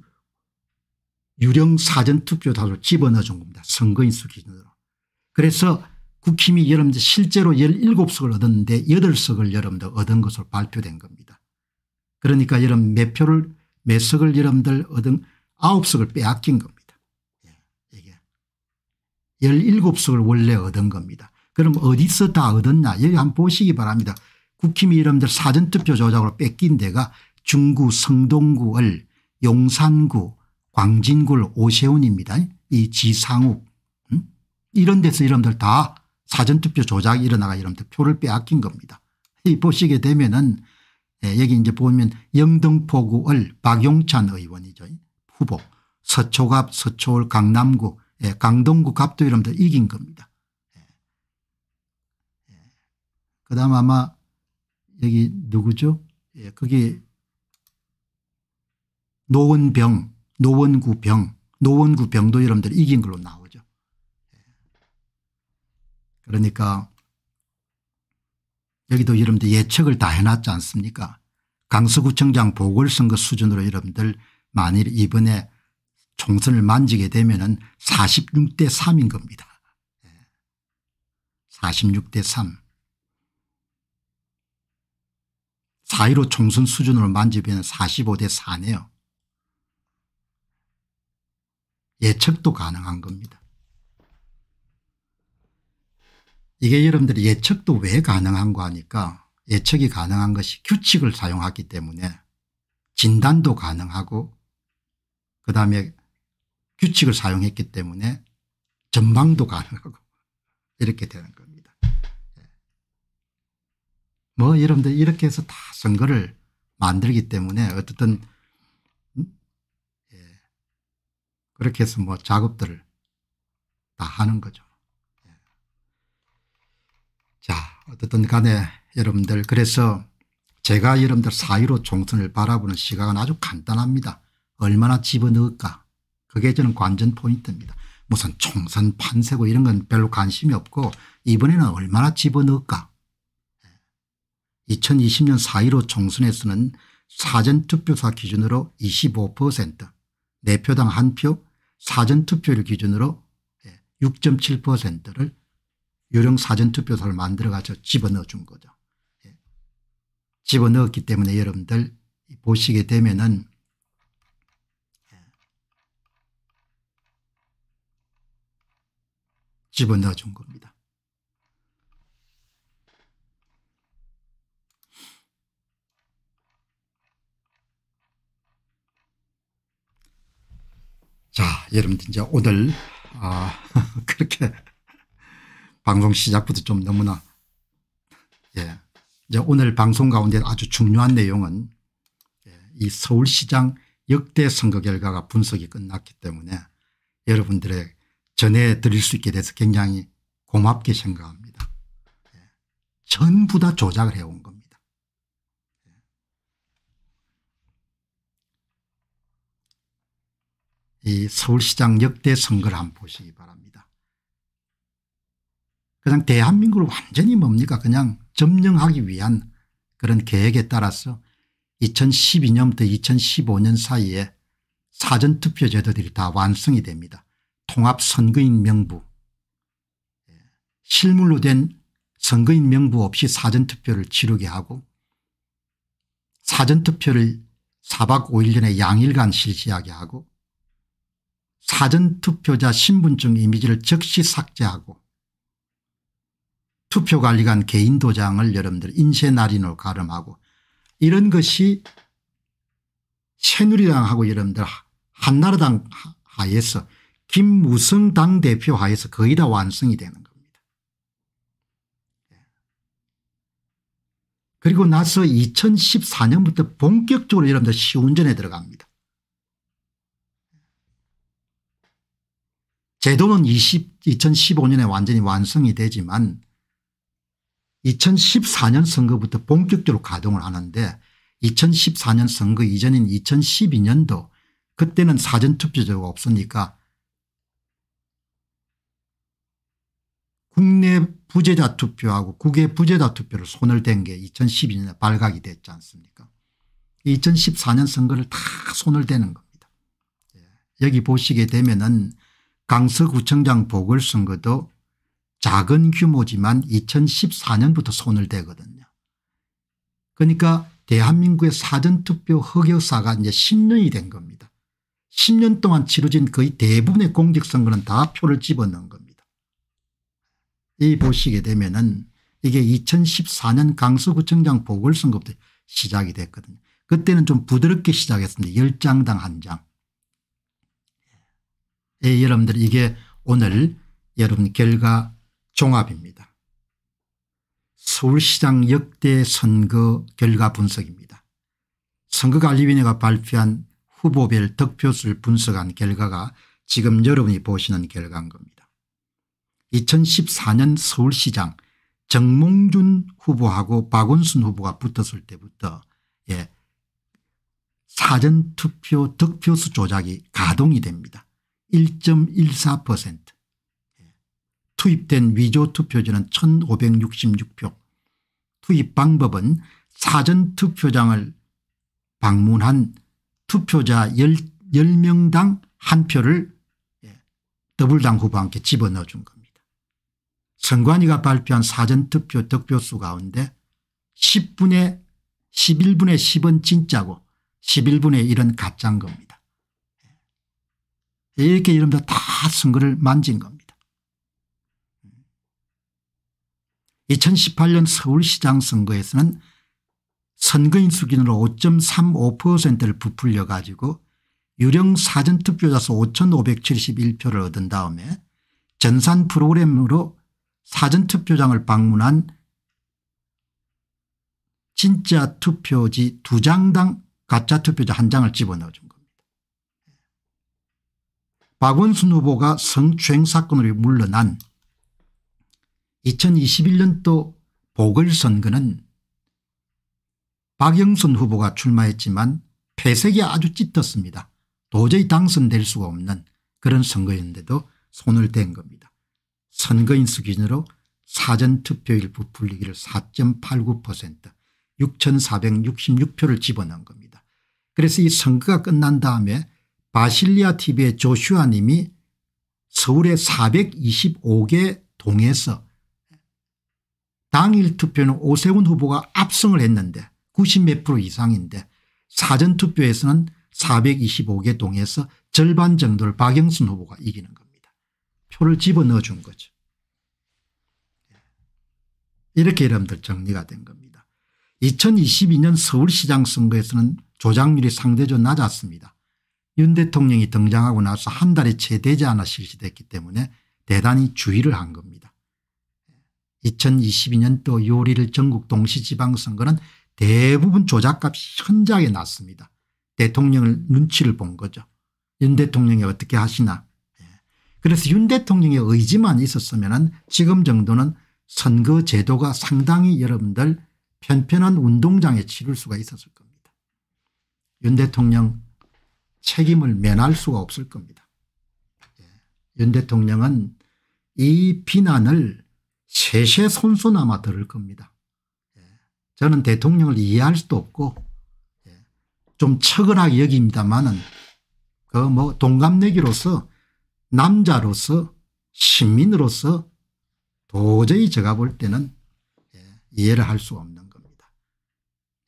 유령 사전투표 다수 집어넣어 준 겁니다. 선거인수 기준으로. 그래서 국힘이 여러분들 실제로 17석을 얻었는데 8석을 여러분들 얻은 것으로 발표된 겁니다. 그러니까 여러분 몇 표를 몇 석을 여러분들 얻은 9석을 빼앗긴 겁니다. 17석을 원래 얻은 겁니다. 그럼 어디서 다 얻었냐 여기 한번 보시기 바랍니다. 국힘 이름들 사전투표 조작으로 뺏긴 데가 중구 성동구을 용산구 광진구를 오세훈입니다. 이 지상욱 음? 이런 데서 이름들 다 사전투표 조작이 일어나가 이름들 표를 빼앗긴 겁니다. 이 보시게 되면은 예, 여기 이제 보면 영등포구을 박용찬 의원이죠. 후보 서초갑 서초울 강남구 예, 강동구 갑도이름도 이긴 겁니다. 예. 예. 그 다음 아마 여기 누구죠? 예, 그게 노원병, 노원구병, 노원구병도 이름들 이긴 걸로 나오죠. 예. 그러니까 여기도 여러분들 예측을 다 해놨지 않습니까 강서구청장 보궐선거 수준으로 여러분들 만일 이번에 총선을 만지게 되면 46대 3인 겁니다. 46대 3. 4.15 총선 수준으로 만지면 45대 4네요. 예측도 가능한 겁니다. 이게 여러분들이 예측도 왜 가능한 거 하니까 예측이 가능한 것이 규칙을 사용하기 때문에 진단도 가능하고 그다음에 규칙을 사용했기 때문에 전망도 가능하고 이렇게 되는 겁니다. 예. 뭐 여러분들 이렇게 해서 다 선거를 만들기 때문에 어쨌든 음? 예. 그렇게 해서 뭐 작업들을 다 하는 거죠. 예. 자 어쨌든 간에 여러분들 그래서 제가 여러분들 사이로 총선을 바라보는 시각은 아주 간단합니다. 얼마나 집어넣을까 그게 저는 관전 포인트입니다. 무슨 총선 판세고 이런 건 별로 관심이 없고 이번에는 얼마나 집어넣을까 2020년 4.15 총선에서는 사전투표사 기준으로 25% 내표당 한 표 사전투표를 기준으로 6.7%를 예, 유령 사전투표사를 만들어가서 집어넣어 준 거죠. 예. 집어넣었기 때문에 여러분들 보시게 되면 은 집어넣어 준 겁니다. 자, 여러분들 이제 오늘 아, 그렇게 방송 시작부터 좀 너무나 예. 이제 오늘 방송 가운데 아주 중요한 내용은 예, 이 서울시장 역대 선거 결과가 분석이 끝났기 때문에 여러분들의 전해드릴 수 있게 돼서 굉장히 고맙게 생각합니다. 예. 전부 다 조작을 해온 겁니다. 예. 이 서울시장 역대 선거를 한번 보시기 바랍니다. 그냥 대한민국을 완전히 뭡니까 그냥 점령하기 위한 그런 계획에 따라서 2012년부터 2015년 사이에 사전투표 제도들이 다 완성이 됩니다. 종합선거인 명부 실물로 된 선거인 명부 없이 사전투표를 치르게 하고 사전투표를 4박 5일 전에 양일간 실시하게 하고 사전투표자 신분증 이미지를 즉시 삭제하고 투표관리관 개인 도장을 여러분들 인쇄날인으로 가름하고 이런 것이 새누리당하고 여러분들 한나라당 하에서 김무성 당대표 하에서 거의 다 완성이 되는 겁니다. 그리고 나서 2014년부터 본격적으로 여러분들 시운전에 들어갑니다. 제도는 20, 2015년에 완전히 완성이 되지만 2014년 선거부터 본격적으로 가동을 하는데 2014년 선거 이전인 2012년도 그때는 사전투표제가 없으니까 국내 부재자 투표하고 국외 부재자 투표를 손을 댄 게 2012년에 발각이 됐지 않습니까 2014년 선거를 다 손을 대는 겁니다. 예. 여기 보시게 되면 은 강서구청장 보궐선거도 작은 규모지만 2014년부터 손을 대거든요. 그러니까 대한민국의 사전투표 흑역사가 이제 10년이 된 겁니다. 10년 동안 치러진 거의 대부분의 공직선거는 다 표를 집어넣은 겁니다. 이 보시게 되면은 이게 2014년 강서구청장 보궐선거때 시작이 됐거든요. 그때는 좀 부드럽게 시작했습니다. 10장당 1장. 예, 여러분들 이게 오늘 여러분 결과 종합입니다. 서울시장 역대 선거 결과 분석입니다. 선거관리위원회가 발표한 후보별 득표수를 분석한 결과가 지금 여러분이 보시는 결과인 겁니다. 2014년 서울시장 정몽준 후보하고 박원순 후보가 붙었을 때부터 예, 사전투표 득표수 조작이 가동이 됩니다. 1.14% 예. 투입된 위조투표지는 1566표 투입 방법은 사전투표장을 방문한 투표자 10, 명당 한 표를 예, 더블당 후보한테 집어넣어 준 겁니다. 선관위가 발표한 사전투표 득표수 가운데 10분의 11분의 10은 진짜고 11분의 1은 가짜인 겁니다. 이렇게 이름도 다 선거를 만진 겁니다. 2018년 서울시장 선거에서는 선거인수 기준으로 5.35%를 부풀려 가지고 유령 사전투표자수 5,571표를 얻은 다음에 전산 프로그램으로 사전투표장을 방문한 진짜 투표지 두 장당 가짜 투표지 한 장을 집어넣어 준 겁니다. 박원순 후보가 성추행 사건으로 물러난 2021년도 보궐선거는 박영순 후보가 출마했지만 폐색이 아주 짙었습니다. 도저히 당선될 수가 없는 그런 선거였는데도 손을 댄 겁니다. 선거인수 기준으로 사전투표일부 불리기를 4.89% 6466표를 집어넣은 겁니다. 그래서 이 선거가 끝난 다음에 바실리아 TV의 조슈아 님이 서울의 425개 동에서 당일 투표는 오세훈 후보가 압승을 했는데 90몇 프로 이상인데 사전투표에서는 425개 동에서 절반 정도를 박영순 후보가 이기는 겁니다. 표를 집어넣어 준 거죠. 이렇게 여러분들 정리가 된 겁니다. 2022년 서울시장 선거에서는 조작률이 상대적으로 낮았습니다. 윤 대통령이 등장하고 나서 한 달에 채 되지 않아 실시됐기 때문에 대단히 주의를 한 겁니다. 2022년 또 6월 1일 전국 동시지방선거는 대부분 조작값이 현저하게 났습니다. 대통령을 눈치를 본 거죠. 윤 대통령이 어떻게 하시나 그래서 윤 대통령의 의지만 있었으면 지금 정도는 선거 제도가 상당히 여러분들 편편한 운동장에 치를 수가 있었을 겁니다. 윤 대통령 책임을 면할 수가 없을 겁니다. 예. 윤 대통령은 이 비난을 세세 손수나마 들을 겁니다. 예. 저는 대통령을 이해할 수도 없고 예. 좀 처근하게 여깁니다만은 그 뭐 동갑내기로서 남자로서 시민으로서 도저히 제가 볼 때는 예, 이해를 할 수 없는 겁니다.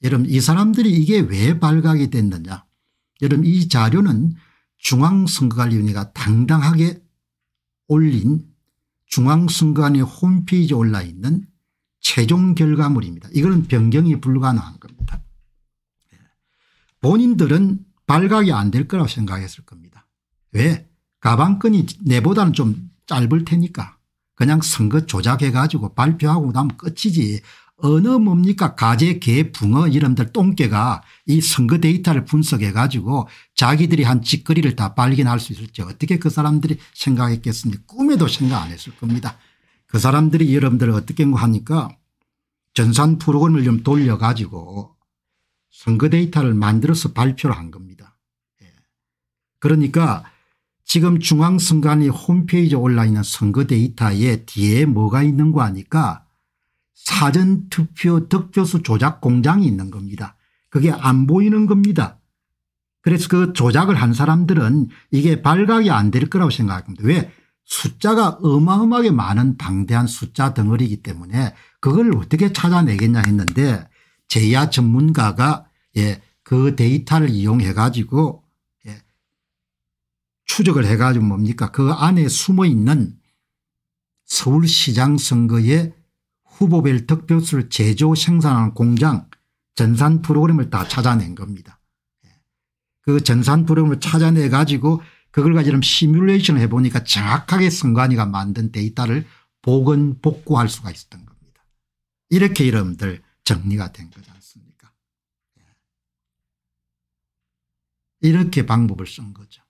여러분 이 사람들이 이게 왜 발각이 됐느냐 여러분 이 자료는 중앙선거관리위원회가 당당하게 올린 중앙선관위 홈페이지에 올라있는 최종 결과물입니다. 이거는 변경이 불가능한 겁니다. 예. 본인들은 발각이 안 될 거라고 생각했을 겁니다. 왜? 가방끈이 내보다는 좀 짧을 테니까 그냥 선거 조작해 가지고 발표하고 나면 끝이지 어느 뭡니까 가재 개 붕어 이름들 똥개가 이 선거 데이터를 분석해 가지고 자기들이 한 짓거리를 다 발견할 수 있을지 어떻게 그 사람들이 생각했겠습니까 꿈에도 생각 안 했을 겁니다. 그 사람들이 여러분들 어떻게 하니까 전산 프로그램을 좀 돌려 가지고 선거 데이터를 만들어서 발표를 한 겁니다. 예. 그러니까 지금 중앙선관위 홈페이지에 올라 있는 선거 데이터에 뒤에 뭐가 있는 거 아니까 사전투표 득표수 조작 공장이 있는 겁니다. 그게 안 보이는 겁니다. 그래서 그 조작을 한 사람들은 이게 발각이 안 될 거라고 생각합니다. 왜 숫자가 어마어마하게 많은 방대한 숫자 덩어리이기 때문에 그걸 어떻게 찾아내겠냐 했는데 제야 전문가가 예, 그 데이터를 이용해 가지고 추적을 해가지고 뭡니까 그 안에 숨어 있는 서울시장 선거에 후보별 득표수를 제조 생산하는 공장 전산 프로그램을 다 찾아낸 겁니다. 예. 그 전산 프로그램을 찾아내 가지고 그걸 가지고 시뮬레이션을 해보니까 정확하게 선관위가 만든 데이터를 복원 복구할 수가 있었던 겁니다. 이렇게 여러분들 정리가 된 거지 않습니까 예. 이렇게 방법을 쓴 거죠.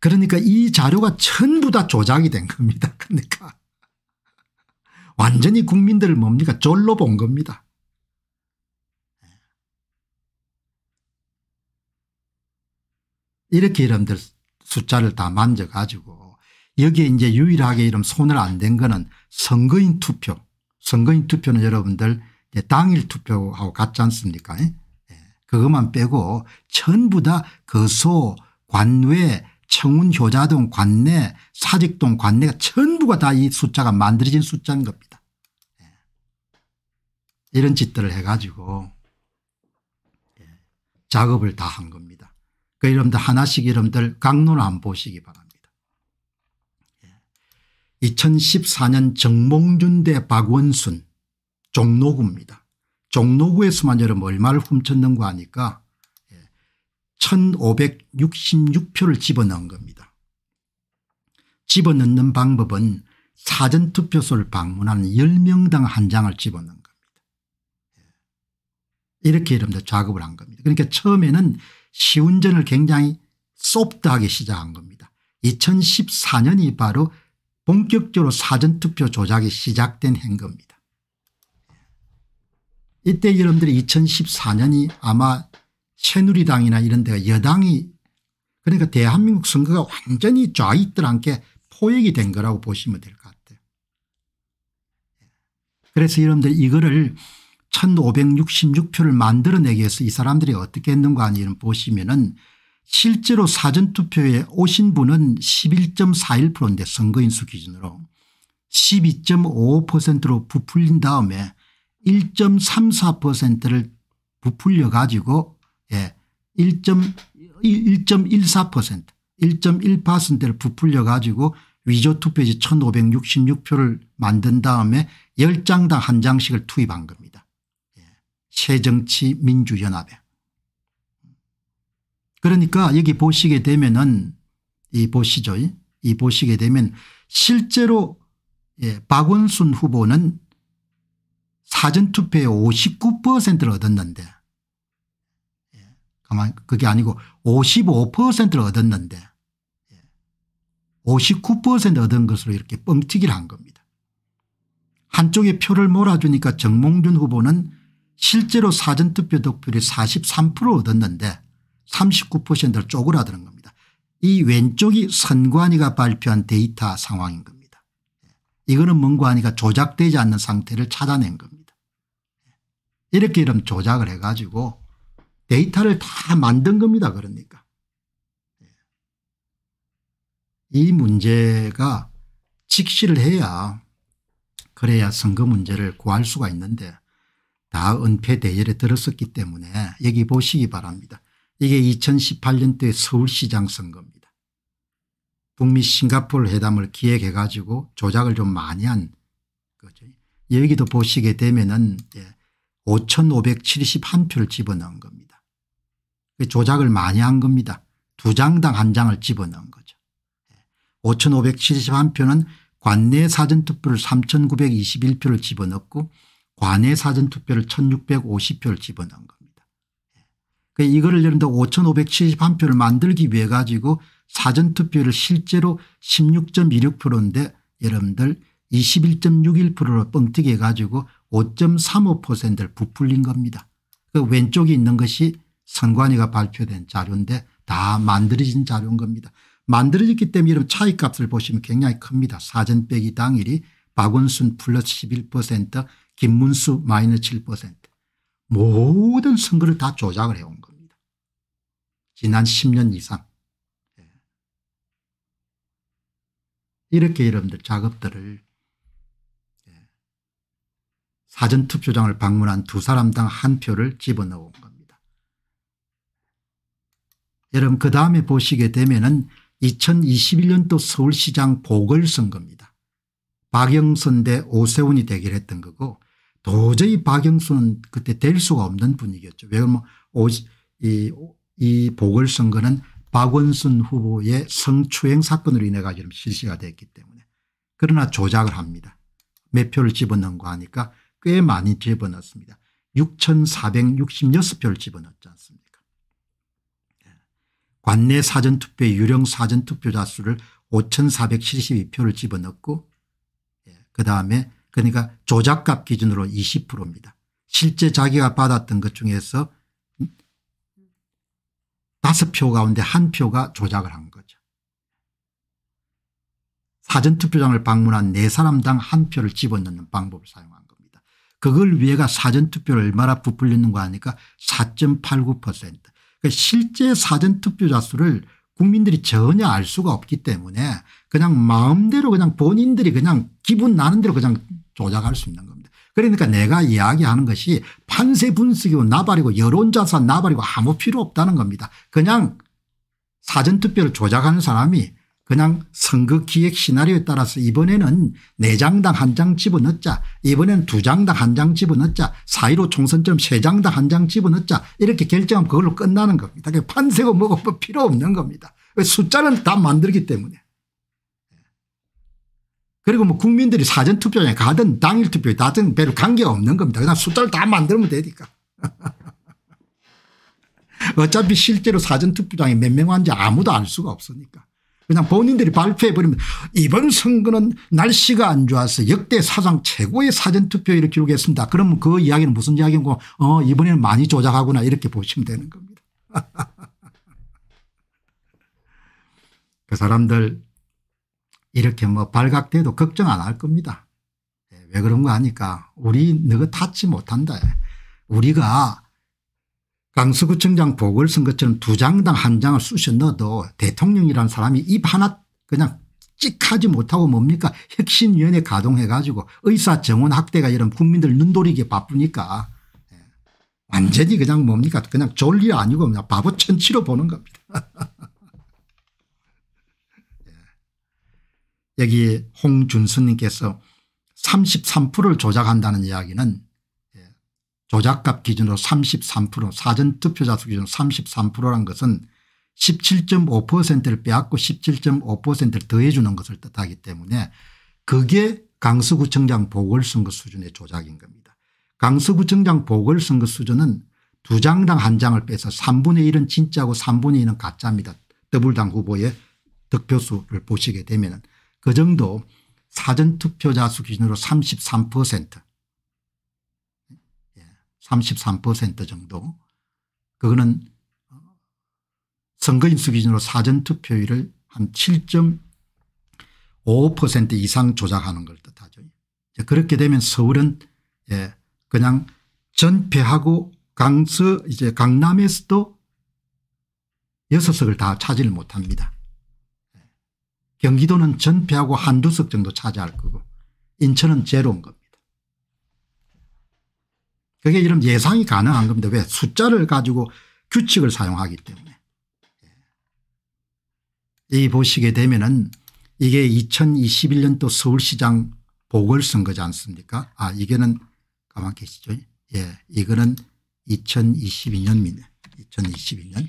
그러니까 이 자료가 전부 다 조작이 된 겁니다. 그러니까 완전히 국민들을 뭡니까 졸로 본 겁니다. 이렇게 여러들 숫자를 다 만져가지고 여기에 이제 유일하게 이런 손을 안 댄 거는 선거인 투표. 선거인 투표는 여러분들 당일 투표하고 같지 않습니까? 예? 예. 그것만 빼고 전부 다 거소, 관외, 청운 효자동 관내 사직동 관내가 전부가 다 이 숫자가 만들어진 숫자인 겁니다. 예. 이런 짓들을 해가지고 예, 작업을 다 한 겁니다. 그 이름들 하나씩 이름들 강론 을안 보시기 바랍니다. 2014년 예. 정몽준 대 박원순 종로구입니다. 종로구에서만 여러분 얼마를 훔쳤는가 하니까 1566표를 집어넣은 겁니다. 집어넣는 방법은 사전투표소를 방문하는 10명당 한 장을 집어넣은 겁니다. 이렇게 여러분들 작업을 한 겁니다. 그러니까 처음에는 시운전을 굉장히 소프트하게 시작한 겁니다. 2014년이 바로 본격적으로 사전투표 조작이 시작된 행거니다 이때 여러분들이 2014년이 아마 새누리당이나 이런 데가 여당이 그러니까 대한민국 선거가 완전히 좌익들한테 포획이 된 거라고 보시면 될 것 같아요. 그래서 여러분들 이거를 1566표를 만들어내기 위해서 이 사람들이 어떻게 했는가 하는 보시면 은 실제로 사전투표에 오신 분은 11.41%인데 선거인수 기준으로 12.55%로 부풀린 다음에 1.34%를 부풀려 가지고 예. 1.14% 1.1%를 부풀려 가지고 위조 투표지 1566표를 만든 다음에 10장당 한 장씩을 투입한 겁니다. 예. 새정치 민주연합에. 그러니까 여기 보시게 되면은 이 보시죠. 이 보시게 되면 실제로 예, 박원순 후보는 사전투표에 59%를 얻었는데 가만 그게 아니고 55%를 얻었는데 59% 예, 얻은 것으로 이렇게 뻥튀기를 한 겁니다. 한쪽에 표를 몰아주니까 정몽준 후보는 실제로 사전투표 득표율이 43% 얻었는데 39%를 쪼그라드는 겁니다. 이 왼쪽이 선관위가 발표한 데이터 상황인 겁니다. 예, 이거는 문관위가 조작되지 않는 상태를 찾아낸 겁니다. 예, 이렇게 이름 조작을 해가지고 데이터를 다 만든 겁니다. 그러니까. 이 문제가 직시를 해야 그래야 선거 문제를 구할 수가 있는데 다 은폐 대열에 들었었기 때문에 여기 보시기 바랍니다. 이게 2018년도에 서울시장 선거입니다. 북미 싱가포르 회담을 기획해 가지고 조작을 좀 많이 한 거죠. 여기도 보시게 되면 은 5571표를 집어넣은 겁니다. 그 조작을 많이 한 겁니다. 두 장당 한 장을 집어넣은 거죠. 5571표는 예. 관내 사전투표를 3921표를 집어넣고 관내 사전투표를 1650표를 집어넣은 겁니다. 예. 그 이거를 예를 들어 5571표를 만들기 위해 가지고 사전투표를 실제로 16.26%인데 여러분들 21.61%로 뻥튀기 해가지고 5.35%를 부풀린 겁니다. 그 왼쪽에 있는 것이 선관위가 발표된 자료인데 다 만들어진 자료인 겁니다. 만들어졌기 때문에 이런 차이값을 보시면 굉장히 큽니다. 사전 빼기 당일이 박원순 플러스 11% 김문수 마이너스 7% 모든 선거를 다 조작을 해온 겁니다. 지난 10년 이상 예. 이렇게 여러분들 작업들을 예. 사전투표장을 방문한 두 사람당 한 표를 집어넣은 겁니다. 여러분 그 다음에 보시게 되면 은 2021년도 서울시장 보궐선거입니다. 박영선 대 오세훈이 대결했던 거고 도저히 박영선은 그때 될 수가 없는 분위기였죠. 왜냐하면 이, 이 보궐선거는 박원순 후보의 성추행 사건으로 인해 가지고 실시가 됐기 때문에 그러나 조작을 합니다. 몇 표를 집어넣은거 하니까 꽤 많이 집어넣습니다. 6466표를 집어넣지 않습니까 관내 사전투표의 유령 사전투표자 수를 5472표를 집어넣고 예, 그다음에 그러니까 조작값 기준으로 20%입니다. 실제 자기가 받았던 것 중에서 5표 가운데 1 표가 조작을 한 거죠. 사전투표장을 방문한 네 사람당 1 표를 집어넣는 방법을 사용한 겁니다. 그걸 위해가 사전투표를 얼마나 부풀리는가 하니까 4.89%그 실제 사전투표자 수를 국민들이 전혀 알 수가 없기 때문에 그냥 마음대로 그냥 본인들이 그냥 기분 나는 대로 그냥 조작할 수 있는 겁니다. 그러니까 내가 이야기하는 것이 판세 분석이고 나발이고 여론자산 나발이고 아무 필요 없다는 겁니다. 그냥 사전투표를 조작하는 사람이 그냥 선거 기획 시나리오에 따라서 이번에는 4장당 한 장 집어넣자 이번에는 2장당 한 장 집어넣자 4.15 총선점 3장당 한 장 집어넣자 이렇게 결정하면 그걸로 끝나는 겁니다. 판세고 뭐고 뭐 필요 없는 겁니다. 그 숫자는 다 만들기 때문에. 그리고 뭐 국민들이 사전투표장에 가든 당일투표에 가든 별로 관계없는 겁니다. 그냥 숫자를 다 만들면 되니까. 어차피 실제로 사전투표장에 몇 명 왔는지 아무도 알 수가 없으니까. 그냥 본인들이 발표해버리면 이번 선거는 날씨가 안 좋아서 역대 사상 최고의 사전투표율을 기록했습니다. 그러면 그 이야기는 무슨 이야기고 인어 이번에는 많이 조작하구나 이렇게 보시면 되는 겁니다. 그 사람들 이렇게 뭐 발각돼도 걱정 안 할 겁니다. 예, 왜 그런 거 하니까 우리 너가 탓지 못한다. 예. 우리가 강서구청장 보궐선 거처럼 두 장당 한 장을 쑤셔 넣어도 대통령이라는 사람이 입 하나 그냥 찍하지 못하고 뭡니까 혁신위원회 가동해 가지고 의사 정원 확대가 이런 국민들 눈돌이기 바쁘니까 예. 완전히 그냥 뭡니까 그냥 졸리 아니고 그냥 바보 천치로 보는 겁니다. 예. 여기 홍준수님께서 33%를 조작한다는 이야기는 조작값 기준으로 33% 사전투표자 수 기준 33%란 것은 17.5%를 빼앗고 17.5%를 더해 주는 것을 뜻하기 때문에 그게 강서구청장 보궐선거 수준의 조작인 겁니다. 강서구청장 보궐선거 수준은 두 장당 한 장을 빼서 3분의 1은 진짜고 3분의 1은 가짜입니다. 더블당 후보의 득표수를 보시게 되면 그 정도 사전투표자 수 기준으로 33% 33% 정도 그거는 선거인수 기준으로 사전투표율을 한 7.5% 이상 조작하는 걸 뜻하죠. 그렇게 되면 서울은 예 그냥 전패하고 강서 이제 강남에서도 6 석을 다 차지를 못합니다. 경기도는 전패하고 한두 석 정도 차지할 거고 인천은 제로인 겁니다. 그게 이런 예상이 가능한 겁니다. 왜 숫자를 가지고 규칙을 사용하기 때문에. 예. 이 보시게 되면은 이게 2021년 도 서울시장 보궐선거지 않습니까 아 이게는 가만 계시죠 예 이거는 2022년입니다. 2022년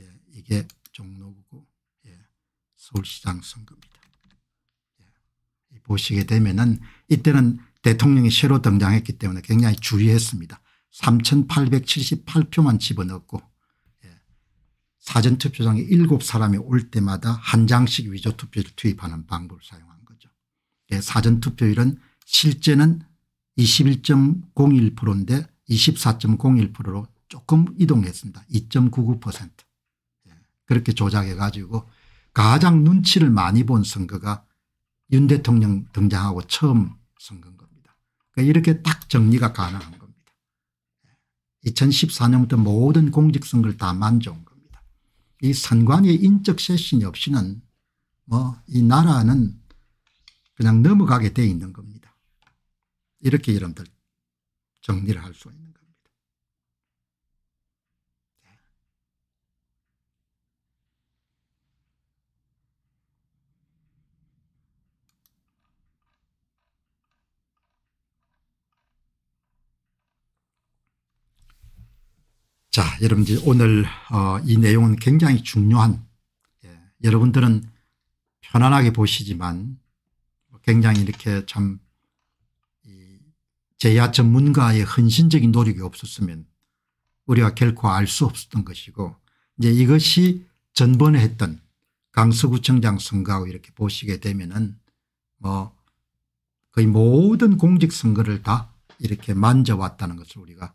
예, 이게 종로구고 예, 서울시장 선거입니다. 예, 보시게 되면은 이때는 대통령이 새로 등장했기 때문에 굉장히 주의했습니다. 3878표만 집어넣고 예, 사전투표장에 7사람이 올 때마다 한 장씩 위조투표를 투입하는 방법을 사용한 거죠. 예, 사전투표율은 실제는 21.01%인데 24.01%로 조금 이동했습니다. 2.99% 예, 그렇게 조작해 가지고 가장 눈치를 많이 본 선거가 윤 대통령 등장하고 처음 선거 그러니까 이렇게 딱 정리가 가능한 겁니다. 2014년부터 모든 공직선거를 다 만져온 겁니다. 이 선관위의 인적 쇄신이 없이는 뭐 이 나라는 그냥 넘어가게 돼 있는 겁니다. 이렇게 여러분들 정리를 할 수 있는 자, 여러분들 오늘 어, 이 내용은 굉장히 중요한 예. 여러분들은 편안하게 보시지만 굉장히 이렇게 참 제야 전문가의 헌신적인 노력이 없었으면 우리가 결코 알 수 없었던 것이고 이제 이것이 전번에 했던 강서구청장 선거하고 이렇게 보시게 되면은 뭐 거의 모든 공직선거를 다 이렇게 만져왔다는 것을 우리가